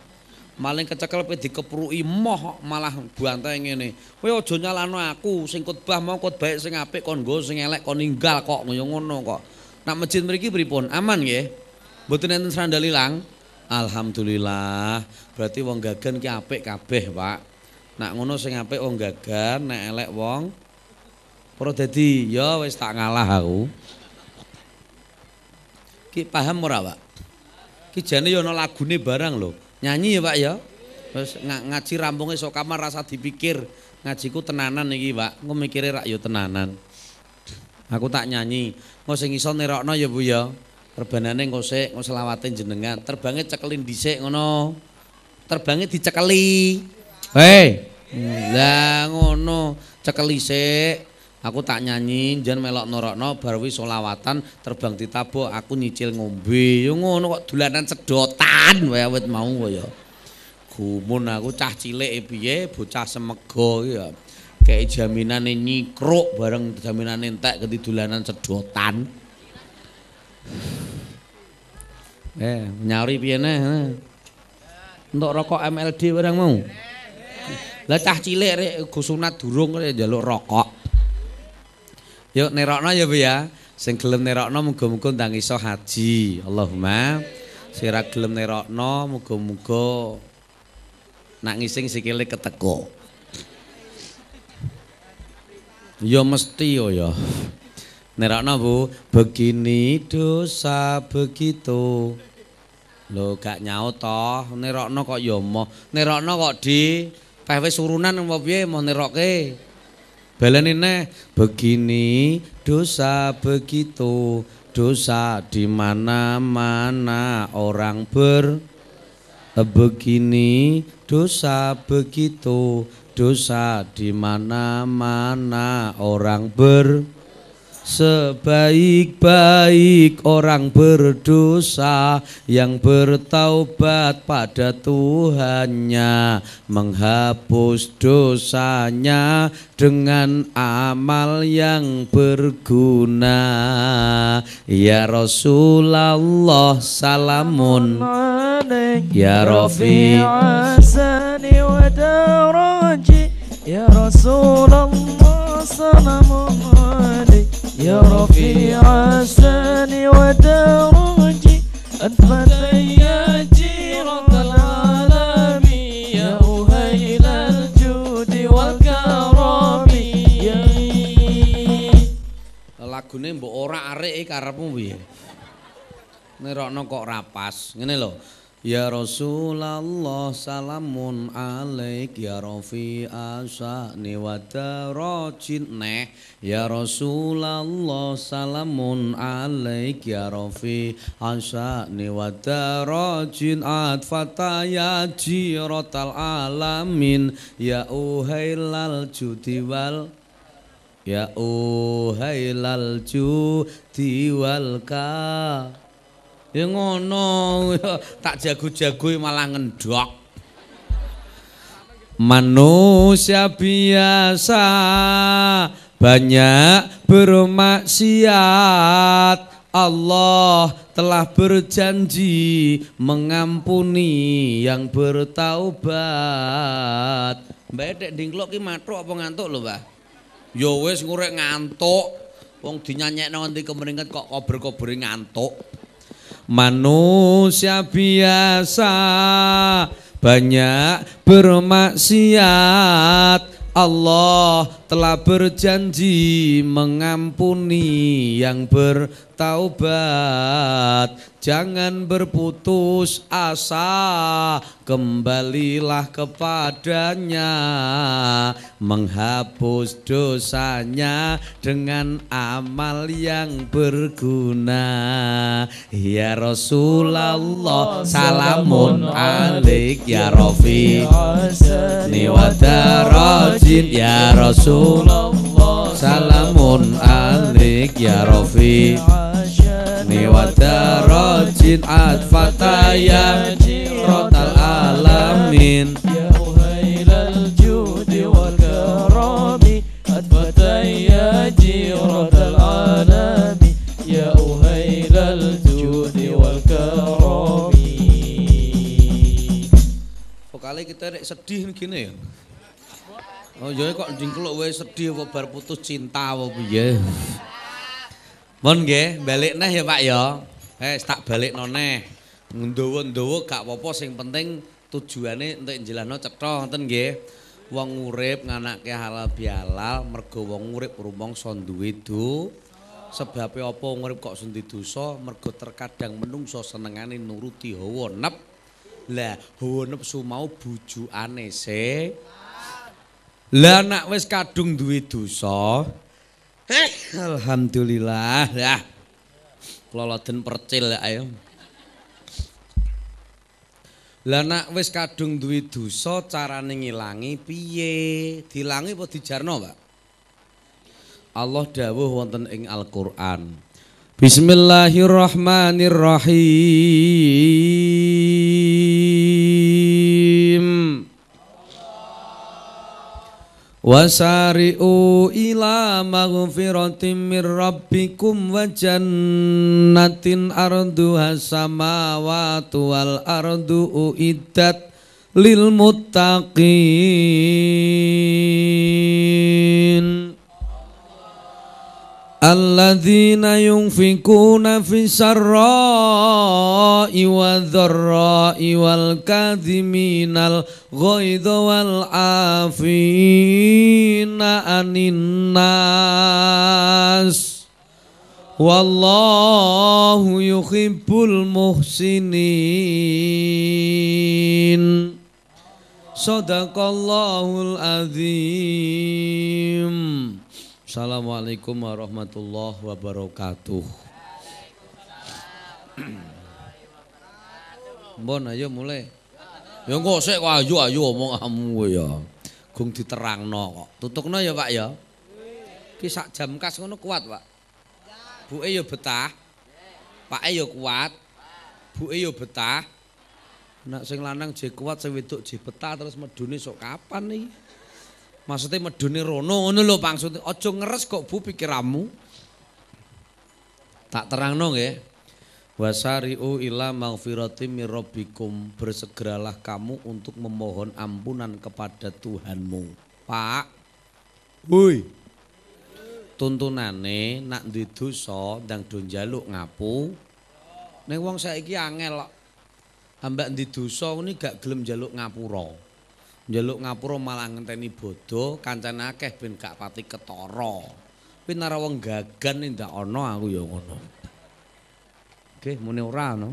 maling kecekel pe dikepruki moh malah buantai ngene kowe aja nyalano aku sing khotbah mau khotbah sing apik kon nggo sing elek kon ninggal kok ngono ngono kok nak masjid mriki pripun aman nggih mboten enten sandal ilang alhamdulillah berarti wong gagan ki apik kabeh pak nak ngono sing apik wong gagan nek elek wong ora dadi ya wis tak ngalah aku ki paham ora pak ki jane ya ana lagune barang lho Nyanyi ya pak ya Terus ngaji rampung esok kamar rasa dipikir Ngajiku tenanan iki pak Aku mikirnya rak ya tenanan Aku tak nyanyi Aku sing iso nerokno ya bu ya Terbangannya ngosek, ngoselawatin jenengan Terbangnya cekelin disek ngono Terbangnya dicekeli Hei Lah ngono Cekeli sek aku tak nyanyi jan melok norokno barwi solawatan terbang ditabo aku nyicil ngombe yo ngono kok dolanan sedotan wae wit mau kaya gumun aku cah cilik e piye bocah semego ya Kaya jaminan nyikruk bareng jaminan entek ke dolanan cedotan. eh nyari piye neh untuk eh? rokok MLD bareng mau lah cah cilik rek gusunat durung rek jaluk rokok Yuk nerokno ya Bu ya. Sing gelem nerokno muga-muga ndang iso haji. Allahumma. Sira gelem nerokno muga-muga nak ngising sikile keteko. Ya mesti yo ya. Nerokno Bu, begini dosa begitu. Loh gak nyaut to, nerokno kok ya mah. Nerokno kok di peh wis urunan apa piye mah nerokke. Eh. Baleni neh begini dosa begitu dosa di mana-mana orang ber eh, begini dosa begitu dosa di mana-mana orang ber Sebaik-baik orang berdosa yang bertaubat pada Tuhannya menghapus dosanya dengan amal yang berguna. Ya Rasulullah salamun Ya Rafi Ya Rasulullah salamun Ya ya wa al رفيع Ya ودرجي أنت فتي جيرة العالم يا أهيل الجود والكرم يا لاكوني بورا أريك عربي نرى نقرا ngene نلو Ya Rasulullah salamun alaik ya Rafi asa wa darajin neh Ya Rasulullah salamun alaik ya Rafi asa wa darajin atfata ya jiratal alamin Ya uhailal judi Ya uhailal judi wal Ya ngono, *laughs* tak jago-jago malah ngendok. Manusia biasa banyak bermaksiat. Allah telah berjanji mengampuni yang bertaubat. Mbak Edek dingklok ki matuk apa ngantuk lho, Mbak? Ya wis ngurek ngantuk. Wong dinyanyekno nganti kemeringet kok kober-kobere ngantuk manusia biasa banyak bermaksiat Allah telah berjanji mengampuni yang bertaubat Jangan berputus asa, kembalilah kepadanya, menghapus dosanya dengan amal yang berguna. Ya Rasulullah, salamun alik ya Rafi, niwadarajin ya Rasulullah. salamun alik ya rofi niwata rojin adfataya rotal alamin judi judi wal wal karami karami kali kita sedih gini ya Oh iya kok jengkeluk weh sedih apa bar putus cinta apa piye. Mun nggih, balik neh ya Pak ya. Eh tak balik noneh. Ndowo-ndowo gak apa-apa sing penting tujuane entuk jelasno cetha ngoten nggih. Wong urip nganakke halal bihalal mergo wong urip rumangsa duwe du. Sebabe apa urip kok sendi dosa mergo terkadang menungso senengane nuruti hawa nep. Lah hawa nepsu mau bujukane sih. Lah anak wis kadung duwe dosa. Eh, alhamdulillah. Lah. Kloloden percil ya ayo. Lah anak wis kadung duwe dosa carane ngilangi piye? Dilangi apa dijarno, Pak? Allah dawuh wonten ing Al-Qur'an. Bismillahirrahmanirrahim. Wasari'u ila maghfiratin min rabbikum wa jannatin arduha samawati wal ardu uiddat lil muttaqin Alladzina yunfikuna fi sarra'i wa dharra'i wal kadhiminal ghaidha wal afina anin Wallahu yuhibbul muhsinin Assalamualaikum warahmatullahi wabarakatuh. Mbon ayo mulai. Ya kok sik kok ayo ayo omong amu ya. Gung diterangno kok. Tutukno ya Pak ya. Ki sak jam kas ngono kuat Pak. Bu yo betah. Pak'e yo kuat. Bu yo betah. Nak sing lanang je kuat sing wedok je betah terus medune sok kapan iki? Maksudnya medune rono ngono lho maksud aja ngeres kok Bu pikiramu. Tak terangno nggih. Wasari'u ila maghfirati mirabbikum. Bersegeralah kamu untuk memohon ampunan kepada Tuhanmu. Pak. Woi. Tuntunane nak duwe dosa ndang do njaluk ngapu. Nek wong saiki angel kok. Ambak ndi dosa ngene gak gelem njaluk ngapura. Jaluk ngapura malah ngenteni bodoh kancane akeh ben gak pati ketara pinara wong gagan ndak ana aku ya ngono nggih mune ora ana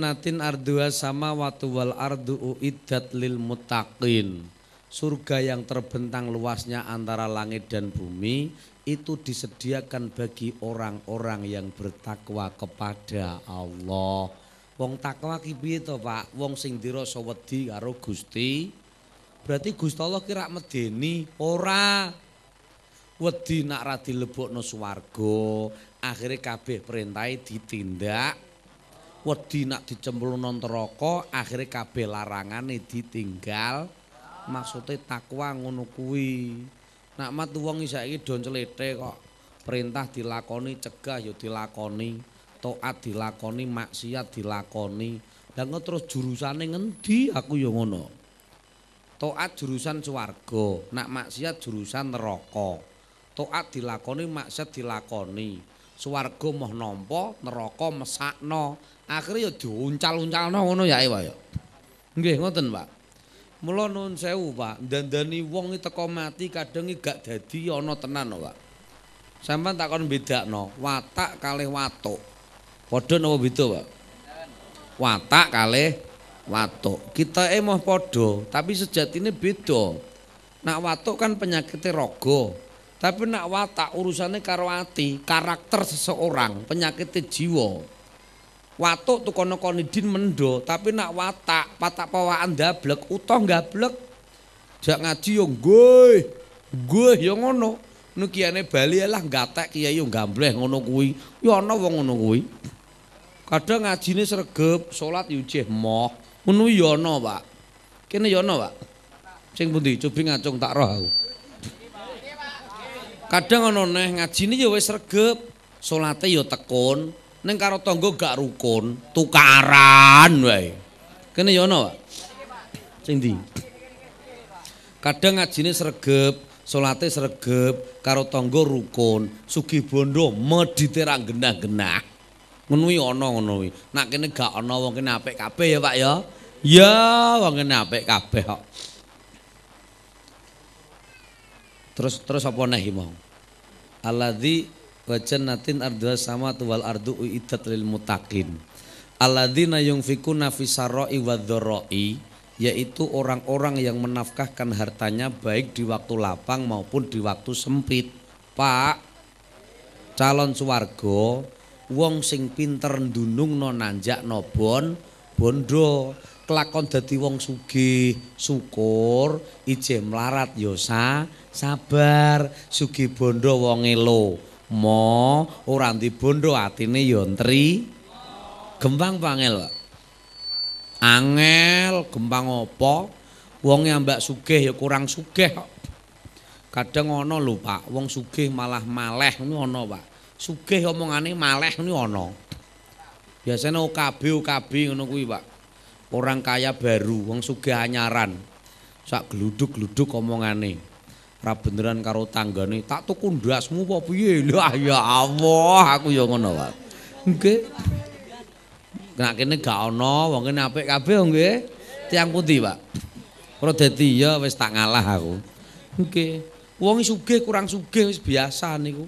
natin ardua sama watu wal ardu uiddat lil muttaqin surga yang terbentang luasnya antara langit dan bumi itu disediakan bagi orang-orang yang bertakwa kepada Allah. Wong takwa ki piye to, Pak? Wong sing dirasa wedi karo Gusti. Berarti Gusti Allah ki rak medeni ora wedi nak ra dilebokno swarga. Akhire kabeh perintahe ditindak. Wedi nak dicemplungno neraka, akhire kabeh larangane ditinggal. Maksude takwa ngono kuwi. Nak mat wong saiki don kok perintah dilakoni cegah ya dilakoni. taat dilakoni maksiat dilakoni dan terus jurusan ngendi aku yang ngono taat jurusan swarga nak maksiat jurusan neraka taat dilakoni maksiat dilakoni swarga mah nampa neraka mesakno akhirnya ya diuncal-uncalno ngono ya Pak. ya nggih ngoten Pak mula nuwun sewu Pak dandani wong teko mati kadang gak dadi ana tenan Pak sampean takon bedakno watak kalih watok. Podo nopo beda, Pak? Watak kalih watuk. Kita emoh podo, tapi tapi ini beda. Nak watuk kan penyakitnya rogo. Tapi nak watak urusannya karo ati, karakter seseorang, penyakitnya jiwa. Watuk tuh kono konidin mendo, tapi nak watak, patak pawaan dablek, utoh blek. Jak ngaji yo gue, gue yo ngono. Nukiane Bali lah gatek kiai yo gambleh ngono kui, Yo ono wong ngono kui. Kadang ngajine sregep, salat yujih moh. Ngono ya Pak. Kene ya Pak. Sing pundi? Cobi ngacung tak roh aku. Kadang ana neh ngajine ya wis sregep, salate ya tekun, ning karo tangga gak rukun, tukaran wae. Kene ya Pak. Sing ndi? Kadang ngajine sregep, salate sregep, karo tangga rukun, sugih bondo mediterang genah-genah. Ngono ono ana ngono Nak kene gak ana wong kene apik kabeh ya Pak ya. Ya wong kene apik kabeh kok. Terus terus apa neh mau? Alladzi wa jannatin ardha samawati wal ardu uiddat lil muttaqin. Alladzina yunfikuna fis sarai yaitu orang-orang yang menafkahkan hartanya baik di waktu lapang maupun di waktu sempit. Pak, calon suwargo wong sing pinter ndunungno nanjak bondo kelakon dadi wong sugih syukur ijeh mlarat yo sabar sugih bondo wong elo mo ora ndi bondo atine yo entri gembang pangel angel gembang opo wong yang mbak sugih ya kurang sugih kadang ono lho pak wong sugih malah maleh ngono pak sugih omongane maleh ngene ana. Biasane OKB oh, OKB oh, ngono kuwi, Pak. Orang kaya baru, wong sugih anyaran. Sak gluduk-gluduk omongane. Ora beneran karo tanggane, tak tuku ndasmu apa piye? *laughs* Lah ya Allah, aku ya ngono, Pak. Nggih. Nek kene gak ana, wong kene apik kabeh oh, nggih. Tiang putih, Pak. Ora dadi ya wis tak ngalah aku. Nggih. Wong sugih kurang sugih wis biasa niku.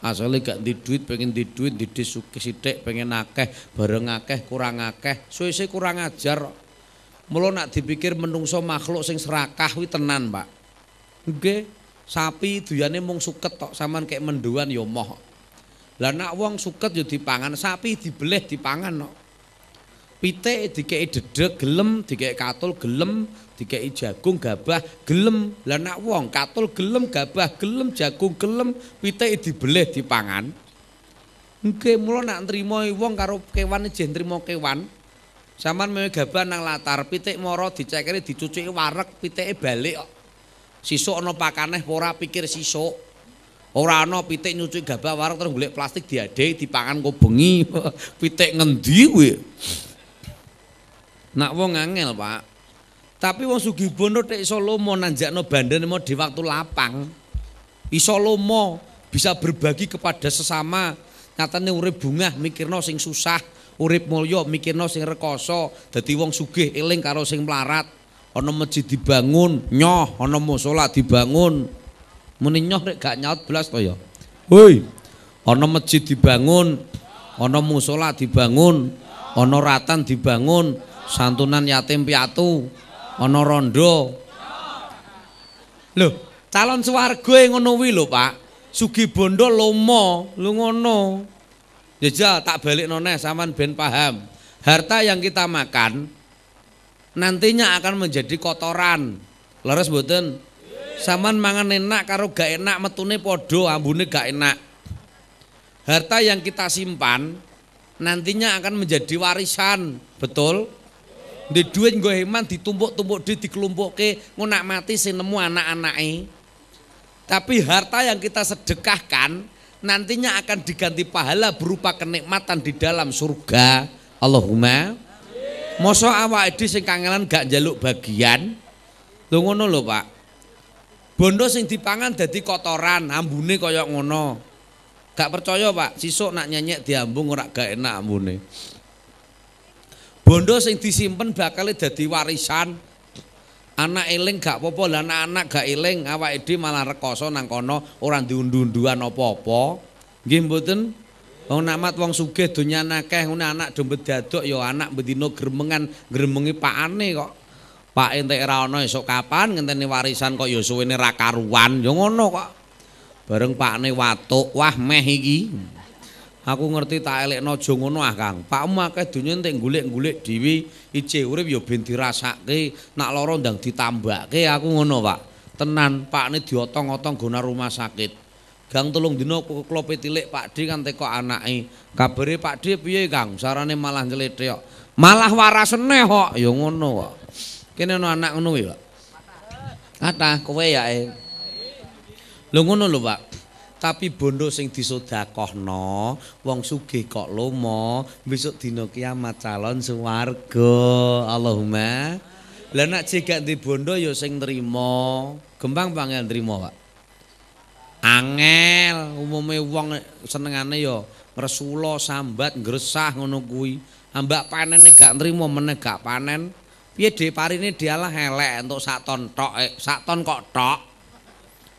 asale gak di duit pengen di duit di disuk sithik pengen akeh bareng akeh kurang akeh suwe-suwe kurang ajar mulo nak dipikir menungso makhluk sing serakah kuwi tenan Pak nggih sapi duyane mung suket tok sampean kek menduan ya moh lah nak wong suket ya dipangan sapi dibelih dipangan kok pitik dikeki dedeg gelem dikeki katul gelem dikeki jagung gabah gelem lha nek wong katul gelem gabah gelem jagung gelem pitik dibeleh, dipangan nggih mulo nak nrimo wong karo kewane jeneng nrimo kewan sampean mewe gabah nang latar pitik moro dicekeri dicuci warek pitike balik kok sisuk ana pakaneh ora pikir sisuk Ora ana pitik nyuci gabah warek, terus golek plastik diadhe dipangan kobengi *laughs* pitik ngendi kuwi Nak wong angel, Pak. Tapi wong Bono tek iso lomo no bandane mau di waktu lapang. Iso lomo, bisa berbagi kepada sesama. Katanya urip bunga mikirno sing susah, urip mulio mikirno sing rekoso, Jadi wong sugih iling karo sing melarat. ono masjid dibangun, nyoh, ono musola dibangun. meninyoh nyoh rek gak nyaut blas to ya. Woi, Ono masjid dibangun, Ono musola dibangun, ono ratan dibangun, santunan yatim piatu ono rondo lho calon gue ngono kuwi lho Pak Sugi Bondo lomo lu ngono jejal ya, tak balik noneh saman ben paham harta yang kita makan nantinya akan menjadi kotoran leres buatan saman mangan enak karo gak enak metune podo ambune gak enak harta yang kita simpan nantinya akan menjadi warisan betul di duit gue hemat ditumpuk-tumpuk di dikelumpukke ke nak mati si nemu anak ini. Tapi harta yang kita sedekahkan nantinya akan diganti pahala berupa kenikmatan di dalam surga. Allahumma. moso awak di sing kangenan gak jaluk bagian. lu ngono lho, Pak. Bondo sing dipangan jadi kotoran, ambune koyok ngono. Gak percaya, Pak. Sisok nak nyenyek diambung ora gak enak ambune. Bondo sing disimpen bakal dadi warisan. Anak eling gak apa-apa, anak-anak gak eling awake dhewe malah rekoso nang kono ora diundu-unduan apa-apa. Nggih mboten? Wong namat wong sugih donya akeh ngene anak dombe dadok ya anak bendino gremengan gremengi pakane kok. Pak entek ra ana esuk kapan ngenteni warisan kok ya suwene ra karuan. Ya ngono kok. Bareng pakne watuk, wah meh iki. Aku ngerti tak elekno aja ngono ah Kang. Pakmu akeh dunya entek golek-golek dhewe, ice urip ya ben dirasake, nak lara ndang ditambake aku ngono, Pak. Tenan, Pakne diotong-otong guna rumah sakit. Gang telung dina klope tilik Pakde kan teko anake. Kabare Pakde piye Kang? Sarane malah nyletek. Malah warasene kok ya ngono kok. Kene ana anak ngono ya, Pak. Kata kowe ya. Eh? Lho ngono lho, Pak. Tapi bondo sing disodakohno, wong sugih kok lomo, besok dino kiamat calon swarga. Allahumma. Lah nak di bondo yo ya sing nrimo. Gempang panggil nrimo, Pak. Angel umumnya wong senengane yo, ya ngresula, sambat, ngresah ngono kuwi. Ambak panen gak nrimo menegak panen. Piye dhewe parine dialah elek entuk sak ton tok, eh, sak ton kok tok.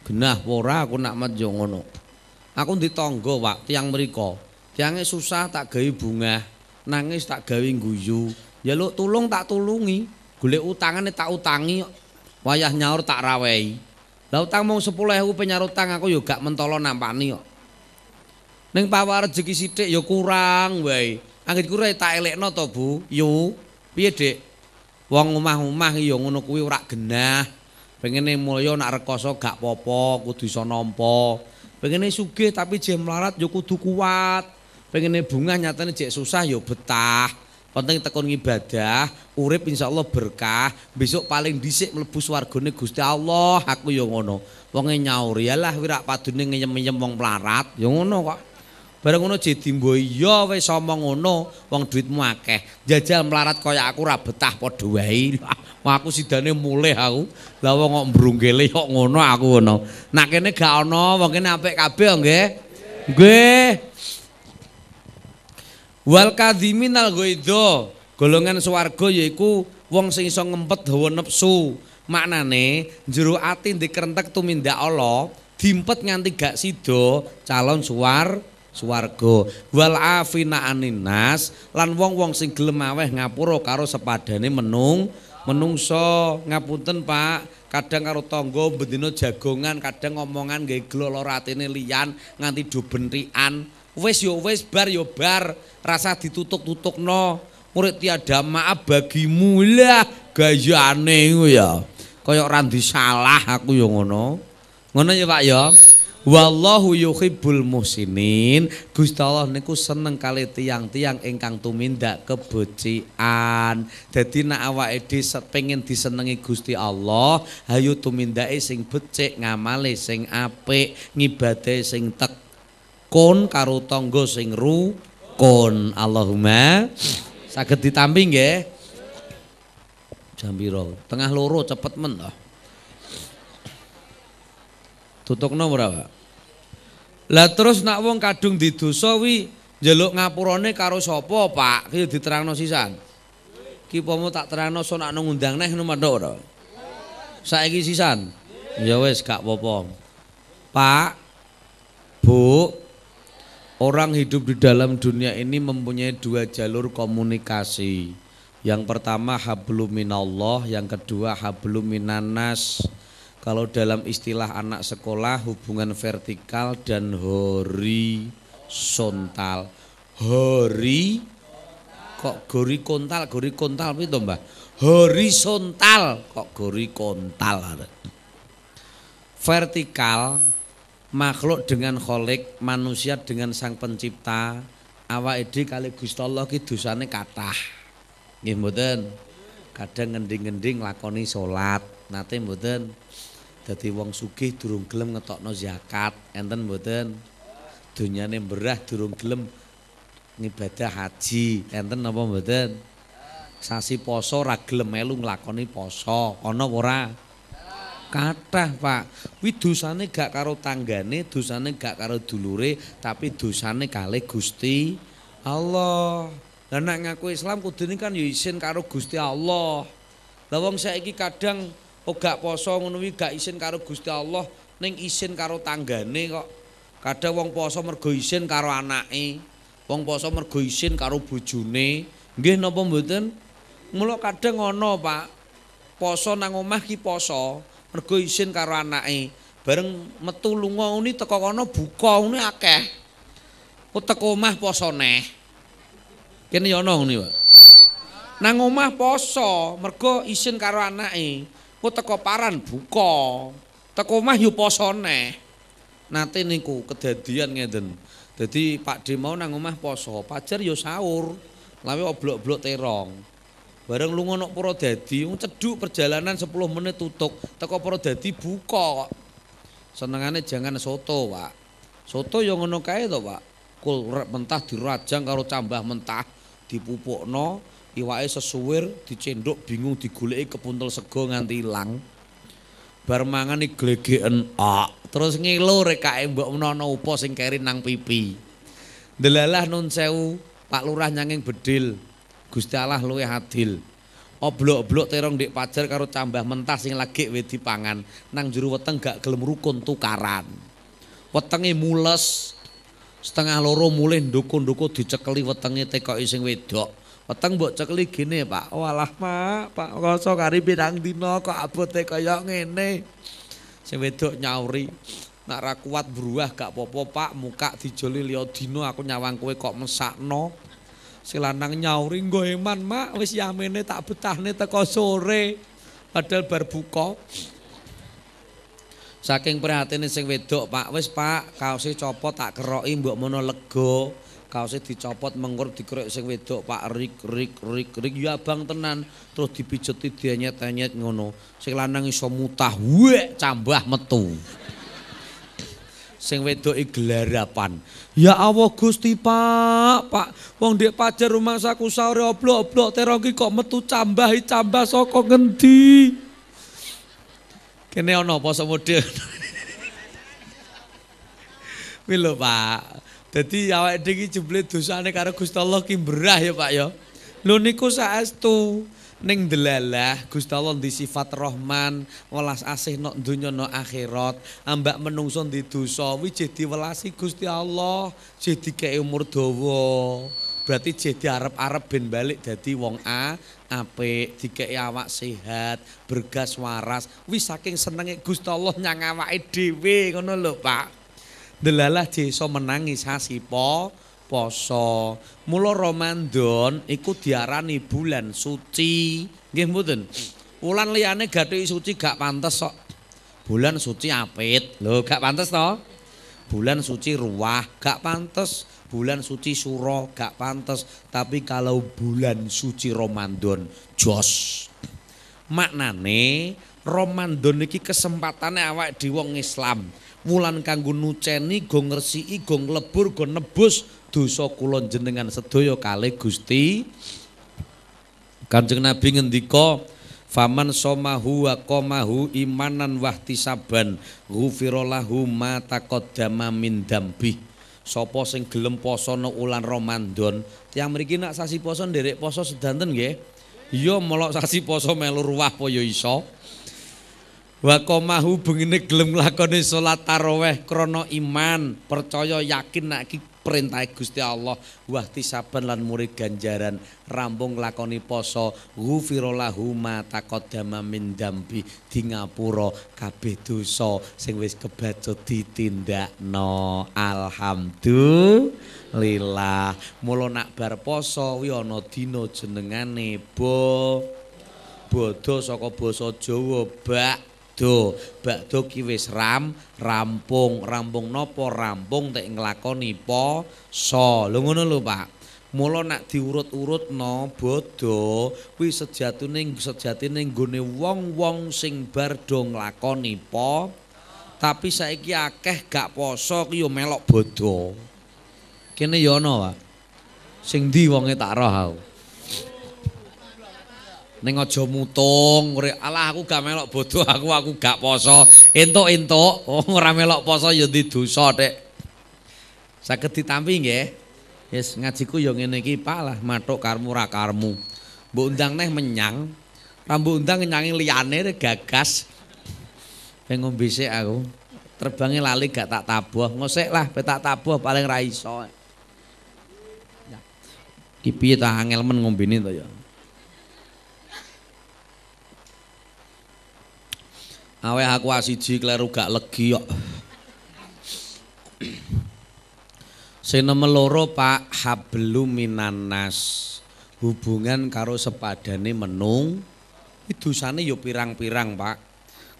genah ora aku nak menjo ngono. Aku ditangga wak tiyang mriko. Tiange susah tak gawe bungah, nangis tak gawe guyu. Ya lu tulung tak tulungi, golek utangane tak utangi wayah nyaur tak rawehi. Lah utang mung 10.000 penyar utang aku yo gak mentolo nampani kok. Ning pawa rejeki sithik yo kurang wae. Anggitku rae tak elekno to, Bu. Yo, piye, Dik? Wong omah-omah yo ngono kuwi ora genah. pengene mulya nak rekoso gak popo kudu iso nampa pengene sugih tapi jek melarat yo kudu kuat pengene bunga nyatane jek susah yo betah penting tekun ibadah urip insyaallah berkah besok paling dhisik mlebu swargane Gusti Allah aku yo ngono wonge nyauri yalah wirak padune ngeyem-nyem wong melarat yo ngono kok Bareng ngono jadi mbo iya wis omong ngono, wong duitmu akeh. Jajal melarat kaya aku ra betah padha wae. *laughs* aku sidane muleh aku. Lah wong kok mbrunggele kok ngono aku ngono. Nak kene gak ana, wong kene apik kabeh oh, nggih. Nggih. Wal kadziminal ghaidho, golongan swarga yaiku wong sing iso ngempet hawa nepsu. Maknane jero ati dikrentek tumindak Allah, dimpet nganti gak sida calon suwarga. swarga wal afina aninas lan wong-wong sing gelem aweh ngapura karo sepadane menung menungso ngapunten Pak kadang karo tangga bendina jagongan kadang ngomongan nggih glolor atine liyan nganti dobentrian wis yo wis bar yo bar rasa ditutuk-tutukno murid tiada maaf bagimu lah gayane ya kaya randi disalah aku yo ngono ngono ya Pak ya. Wallahu yuhibbul muhsinin. Gusti Allah niku seneng kali tiang-tiang ingkang tumindak kebecikan. Dadi nek awake dhewe pengin disenengi Gusti Allah, ayo tumindak sing becik, ngamale sing apik, ngibade sing tekun karo tangga sing rukun. Allahumma Saget ditampi nggih. Jam Tengah loro cepet men toh. Tutukno berapa Lah terus nak wong kadung di wi jeluk ngapurone karo sopo Pak? Ki diterangno sisan. Ki pomo tak terangno so nak ngundang neh ngono mandok saya Saiki sisan. Ya wes kak popo Pak, Bu, orang hidup di dalam dunia ini mempunyai dua jalur komunikasi. Yang pertama hablum minallah, yang kedua hablum minanas. Kalau dalam istilah anak sekolah hubungan vertikal dan horizontal. Hori kok gori kontal, gori kontal itu mbah. Horizontal kok gori kontal. Vertikal makhluk dengan kholik, manusia dengan sang pencipta, awak edi kali Gusti Allah ki dosane kathah. Nggih Kadang ngending-ngending lakoni sholat, nate mboten Dadi wong sugih durung gelem ngetokno zakat, enten mboten? Dunyane berah durung gelem ngibadah haji, enten apa mboten? Sasi poso ora gelem melu nglakoni poso, ana ora? kathah, Pak. Kuwi dosane gak karo tanggane, dosane gak karo dulure, tapi dosane kali Gusti Allah. Lah ngaku Islam kudune kan ya isin karo Gusti Allah. Lah wong saiki kadang Ogak oh, poso ngono kuwi gak isin karo Gusti Allah ning isin karo tanggane kok. Kadang wong poso mergo isin karo anake, wong poso mergo isin karo bojone. Nggih napa mboten? Mula kadang ana, Pak. Poso nang omah ki poso mergo isin karo anake. Bareng metu lunga uni teko kono buka uni akeh. Utek oh, omah poso neh. Kene ya ana ngene, Pak. Nang omah poso mergo isin karo anake. Kowe teko paran buka. Teko omah yo poso neh. Nate niku kedadian ngeten. Dadi Pak D mau nang omah poso, pajar yo sahur. Lawe oblok-blok terong. Bareng lu ngono Purwodadi, cedhuk perjalanan 10 menit tutuk. teko Purwodadi buka kok. Senengane jangan soto, Pak. Soto yo ngono kae to, Pak. Kul mentah dirajang karo cambah mentah dipupukno iwake sesuwir dicendhok bingung digoleki kepuntel sego nganti ilang bar mangan iglegeken ah terus ngilu rekake mbok menono upo sing keri nang pipi delalah nun sewu pak lurah nyanging bedil Gusti Allah luwe adil oblok-oblok terong dik pajar karo cambah mentah sing lagi wedi pangan nang juru weteng gak gelem rukun tukaran wetenge mules setengah loro mulih ndoko-ndoko dicekeli wetenge teko sing wedok Weteng mbok cekli gene, Pak. Walah, oh, Mak, Pak Koso kari bidang dino kok abote kaya ngene. Sing wedok nyauri. Nak rakuat beruah gak popo, Pak. Muka dijoli liya dino. aku nyawang kue kok mesakno. Si lanang nyauri nggo eman, Mak. Wis yamene tak betahne teko sore. Padahal bar buka. Saking prihatine sing wedok, Pak, wis Pak, kaose copot tak keroin mbok mono lego kaose dicopot mengkur dikerek sing wedok Pak Rik Rik Rik Rik ya abang tenan terus dipijeti dienyet-enyet ngono sing lanang iso mutah wek cambah metu sing wedok gelarapan ya Allah Gusti Pak Pak wong dek pajer rumah saku sore oblok-oblok terongi kok metu cambah cambah saka ngendi kene ana apa semode Wih Pak, Dadi awake dhewe iki jeblet dosane karo Gusti Allah ki berah ya Pak ya. Lho niku saestu ning delalah Gusti Allah di sifat Rahman welas asih nok donya nok akhirat ambak menungso di dosa wiji diwelasi Gusti Allah jadi kayak umur dawa berarti jadi arep arep ben balik jadi wong a ape dikei awak sehat bergas waras wis saking senenge Gusti Allah nyang awake dhewe ngono lho Pak delalah desa menangi sasi po poso mula Ramadan iku diarani bulan suci nggih mboten wulan liyane gathuk suci gak pantes sok bulan suci apit lho gak pantes to bulan suci ruah gak pantes bulan suci suro gak pantes tapi kalau bulan suci Ramadan jos maknane Ramadan iki kesempatane awak di wong Islam wulan kanggo nuceni gong ngresiki gong lebur, go nebus dosa kula jenengan sedaya kale Gusti Kanjeng Nabi ngendika faman somahu wa qamahu imanan wahtisaban ghufira lahu ma taqaddama min dambi sapa sing gelem poso nang wulan Ramadan tiyang mriki nak sasi poso nderek poso sedanten nggih iya molo sasi poso melu ruah po iso wa qomahu bengine gelem lakone salat tarawih krana iman percaya yakin nek iki perintahe Gusti Allah wahti saben lan murid ganjaran rampung lakoni poso ghufirallahu ma taqaddama min dambi di ngapura kabeh dosa sing wis kebaca ditindakno alhamdulillah mulo nak bar poso kuwi ana dina jenengane bo bodho saka basa Jawa bak do, bakdo ki wis ram rampung rampung napa rampung tek nglakoni po so lho ngono lho Pak mula nak diurut-urut no bodo kuwi sejatine sejatine nggone wong-wong sing bardo nglakoni po tapi saiki akeh gak poso ki yo melok bodo kene yo ana Pak sing ndi wonge tak roh aku Ning aja mutung, alah aku gak melok butuh aku aku gak poso. Entuk-entuk, *laughs* oh ora melok poso ya ndi dosa, tamping Saged ditampi nggih. Wis yes, ngajiku ya ngene iki, Pak lah mathuk karmu ra karmu. Mbok undang neh menyang. rambu undang nyanyi liyane gagas. Pengen ngombe aku. Terbangnya lali gak tak tabuh. Ngosek lah, petak tabuh paling ra iso. Kipi piye ta angel men to ya. Awe aku asiji kleru gak legi kok. Sing nomor Pak hablu minanas. Hubungan karo sepadane menung dosane ya pirang-pirang, Pak.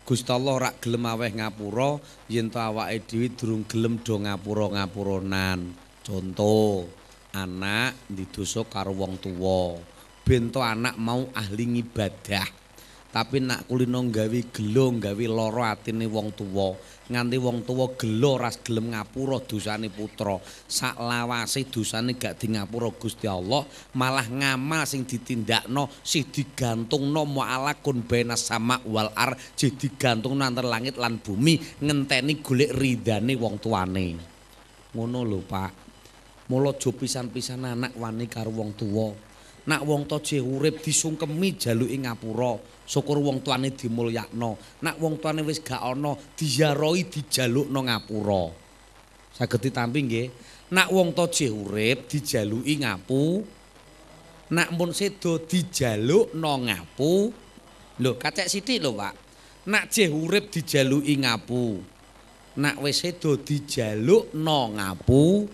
Gusti Allah rak gelem aweh ngapura yen to awake dhewe durung gelem do ngapura-ngapuronan. Contoh, anak diduso karo wong tuwa. Bento anak mau ahli ngibadah. tapi nak kulino gawe gelo gawe loro atine wong tuwa nganti wong tuwa gelo ras gelem ngapura dosane putra sak lawase dosane gak di Gusti Allah malah ngamal sing ditindakno si digantungno ma'ala kun baina sama wal'ar. ar jadi antar langit lan bumi ngenteni golek ridane wong tuane ngono lho Pak mulo jo pisan-pisan anak wani karo wong tuwa Nak wong toje urip disungkemi jaluki ngapura, syukur wong tuane dimulyakno. Nak wong tuane wis gak ana, diyaroi dijalukno ngapura. Saged ditampi nggih. Nak wong toje urip dijaluki ngapu. Nak mun sedo dijalukno ngapu. Lho, kacek sithik lho, Pak. Nak jeh urip dijaluki ngapu. Nak wis sedo dijalukno ngapu.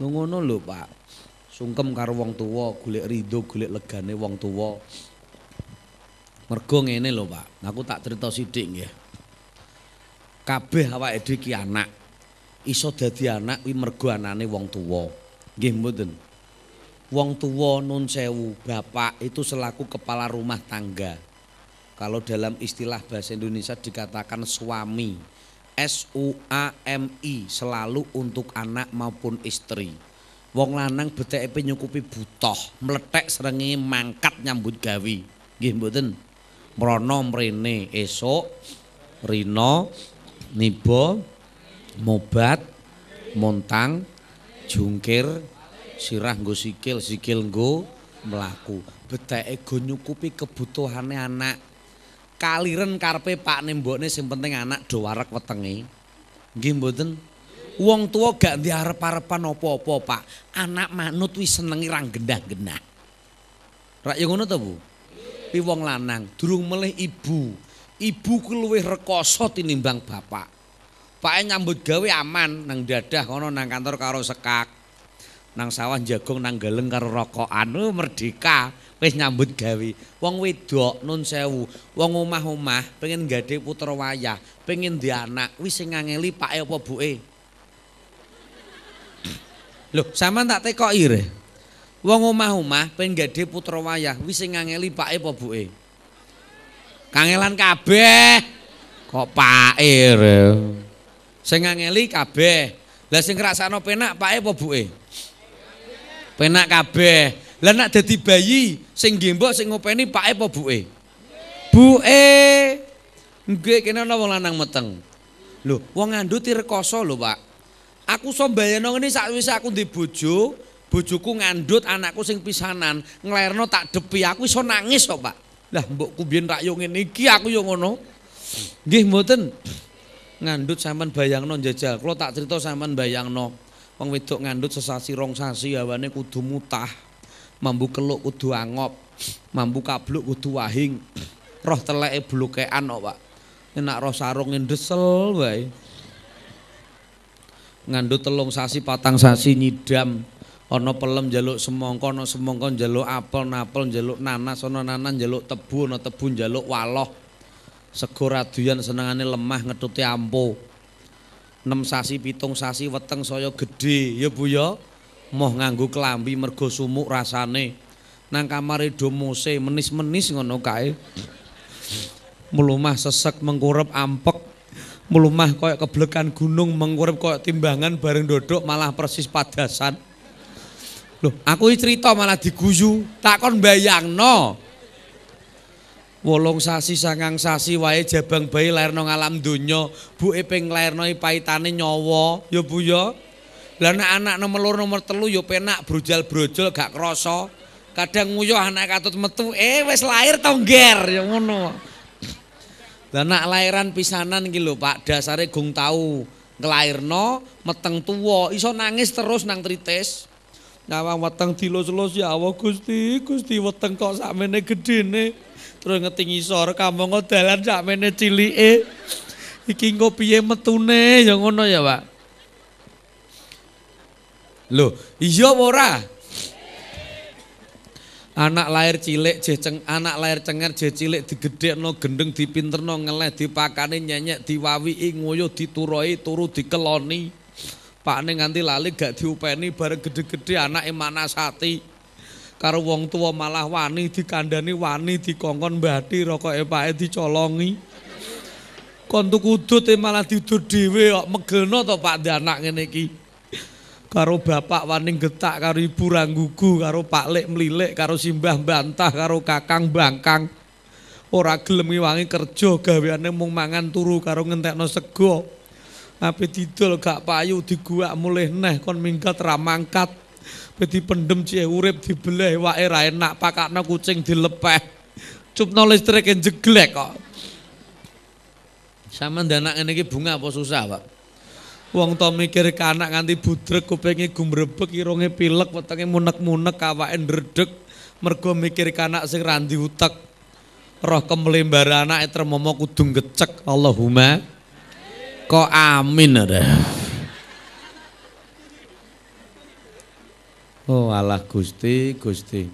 Ngono lho, Pak. sungkem karo wong tuwa, golek rido, golek legane wong tuwa. Mergo ngene lho, Pak. Aku tak cerita sithik nggih. Kabeh awake dhewe ki anak. Iso dadi anak kuwi mergo anane wong tuwa. Nggih mboten. Wong tuwa nun sewu, bapak itu selaku kepala rumah tangga. Kalau dalam istilah bahasa Indonesia dikatakan suami. S U A M I selalu untuk anak maupun istri. wong lanang beteke penyukupi butuh mletek srengi mangkat nyambut gawe. Nggih mboten. Mrana mrene esuk rina niba mobat montang jungkir sirah nggo sikil, sikil nggo mlaku. Beteke go nyukupi kebutuhane anak. Kaliren karepe pak nembokne sing penting anak do warek wetenge. Nggih mboten. wong tua gak diharap-harapan apa-apa pak anak manut wis senengi rang gendah-gendah rak yang ngono bu pi wong lanang durung meleh ibu ibu keluwih rekoso tinimbang bapak pak nyambut gawe aman nang dadah kono nang kantor karo sekak nang sawah jagung nang galeng karo rokok anu oh, merdeka wis nyambut gawe wong wedok nun sewu wong omah-omah pengen gade putra wayah pengen di anak wis sing ngangeli pak e apa buke Loh, sama tak teko ire. Wong omah-omah pengen gede putra wayah, sing ngangeli pake apa buke. Kangelan kabeh. Kok pake ire. Sing ngangeli kabeh. Lah sing ngrasakno penak pake apa buke? Penak kabeh. Lah nek dadi bayi sing gembok sing ngopeni pake apa buke? Buke. Nggih kene ana lanang meteng. Loh, wong ngandut direkoso lho, Pak. Aku sombayana ngene sakwise aku ndek bojo, bojoku ngandut anakku sing pisanan, nglairno tak depi aku iso nangis kok, Pak. Lah mbokku biyen rak yo ngene iki aku yo ngono. Nggih mboten. ngandut sampean bayangno njajal. Kulo tak crito sampean bayangno. Wong wedok ngandut sesasi rong sasi awane kudu mutah. Mambu keluk kudu angop. Mambu kabluk kudu wahing. Roh teleke blukean kok, Pak. Nek roh sarung ndesel wae. ngandut telung sasi patang sasi nyidam ana pelem jaluk semangka ana semangka jaluk apel napel jaluk nanas ana nanas jaluk tebu ana tebu jaluk waloh sego radyan senengane lemah ngetuti ampo Nem sasi pitung sasi weteng saya gedhe ya Buya? ya moh nganggo klambi mergo sumuk rasane nang kamare domose menis-menis ngono kae mlumah sesek mengkurep ampek melumah kaya keblekan gunung mengurip kaya timbangan bareng duduk malah persis padasan loh aku cerita malah diguyu tak kon bayang wolong sasi sangang sasi wae jabang bayi lahir nong alam dunyo bu eping lahir nong ipaitane nyowo ya bu ya lana anak nomor lor nomor telu ya penak brojol brojol gak kroso kadang nguyuh anak katut metu eh wes lahir tongger ya ngono Lah lairan pisanan iki lho Pak, dasare gung tau nglairno meteng tuwa iso nangis terus nang tritis. Nyawang weteng dilus-lus ya Allah Gusti, Gusti weteng kok sakmene gedene. Terus ngeting isor kamangka dalan sakmene cilike. Iki engko piye metune ya ngono ya Pak. Lho, iya apa ora? Anak lahir cilik, jeceng, anak lahir cengar, jeh cilik no gendeng no ngeleh dipakani nyenyek diwawi nguyu dituroi turu dikeloni. neng nganti lali gak diupeni bareng gede anak emana manasati. Karo wong tua malah wani dikandani wani dikongkon mbati rokoke pake dicolongi. Kon tuku udut e malah tidur dhewe kok megelno to Pak anak ngene karo bapak waning getak karo ibu ranggugu karo pak lek melilek, karo simbah bantah karo kakang bangkang ora gelem wangi kerja gaweane mung mangan turu karo ngentekno sego ape didol gak payu diguak mulih neh kon minggat ra mangkat Pedi pendem cie urip dibeleh wae ra enak pakakno kucing dilepeh cupno listrike jeglek kok Sama ndanak ngene bunga apa susah, Pak? Wong to mikir ke anak nganti budrek kupinge gumrebek irunge pilek wetenge munek-munek awake ndredeg mergo mikir ke anak sing randi utek. Roh kemlembar anake termomo kudung gecek Allahumma. Kok amin ada. Oh Allah Gusti, Gusti.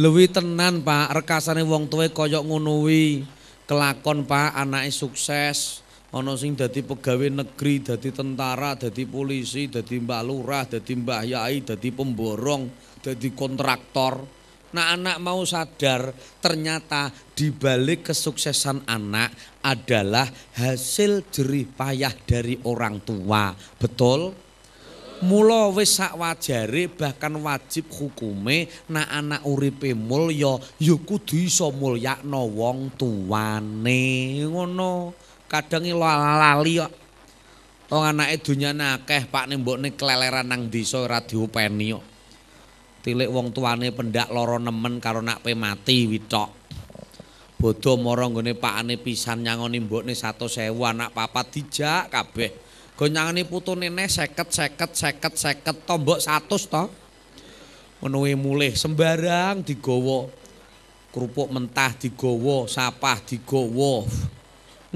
Lewi tenan Pak, rekasane wong tuwe koyok ngunuwi Kelakon Pak, anaknya sukses ana sing dadi pegawai negeri, dadi tentara, dadi polisi, dadi mbah lurah, dadi mbah yai, dadi pemborong, dadi kontraktor. Nah anak mau sadar ternyata dibalik kesuksesan anak adalah hasil jerih payah dari orang tua. Betul? Mula wis sak wajare bahkan wajib hukume nak anak uripe mulya ya kudu iso mulyakno wong tuwane ngono. kadang lali kok. Wong anake dunyane akeh, pakne mbokne keleleran nang desa radio peni. kok. Tilik wong tuane pendak loro nemen karo nak pe mati witok. Bodho mara nggone pakane pisan nyangoni mbokne 100.000 anak papa dijak kabeh. Go nyangoni putune neh 50 50 50 mbok 100 to. Menuhi mulih sembarang digowo. Kerupuk mentah digowo, sapah digowo.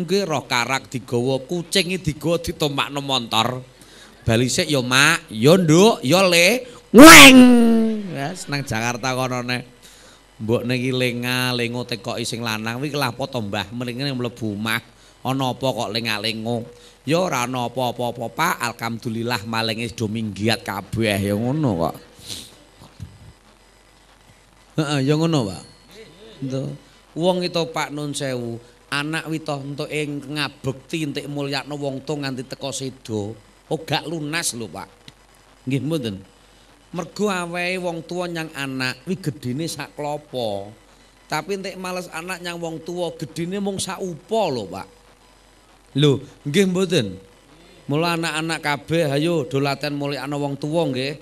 Nggih roh karak digawa kucinge digawa ditombakno montor. Bali sik ya mak, ya nduk, ya le. Weng. Ya seneng Jakarta kono ne. Mbok niki lenga lengo tekoki sing lanang kuwi kelapa tombah mlingene mlebu omah. Ana apa kok lenga lengo? Ya ora ana apa-apa, Pak. Alhamdulillah malinge do minggiat kabeh ya ngono kok. Heeh, ya ngono, Pak. Wong itu Pak Nun Sewu. anak witoh untuk ing ngabekti entik mulyakno wong tuwa nganti teko sedo ogak oh, lunas lho Pak nggih mboten mergo awehe wong tuwa nyang anak wi gedene sak klopo tapi entik males anak nyang wong tuwa gedene mung sak lho Pak lho nggih mboten mula anak-anak kabeh ayo dolaten mulyakno wong tuwa nggih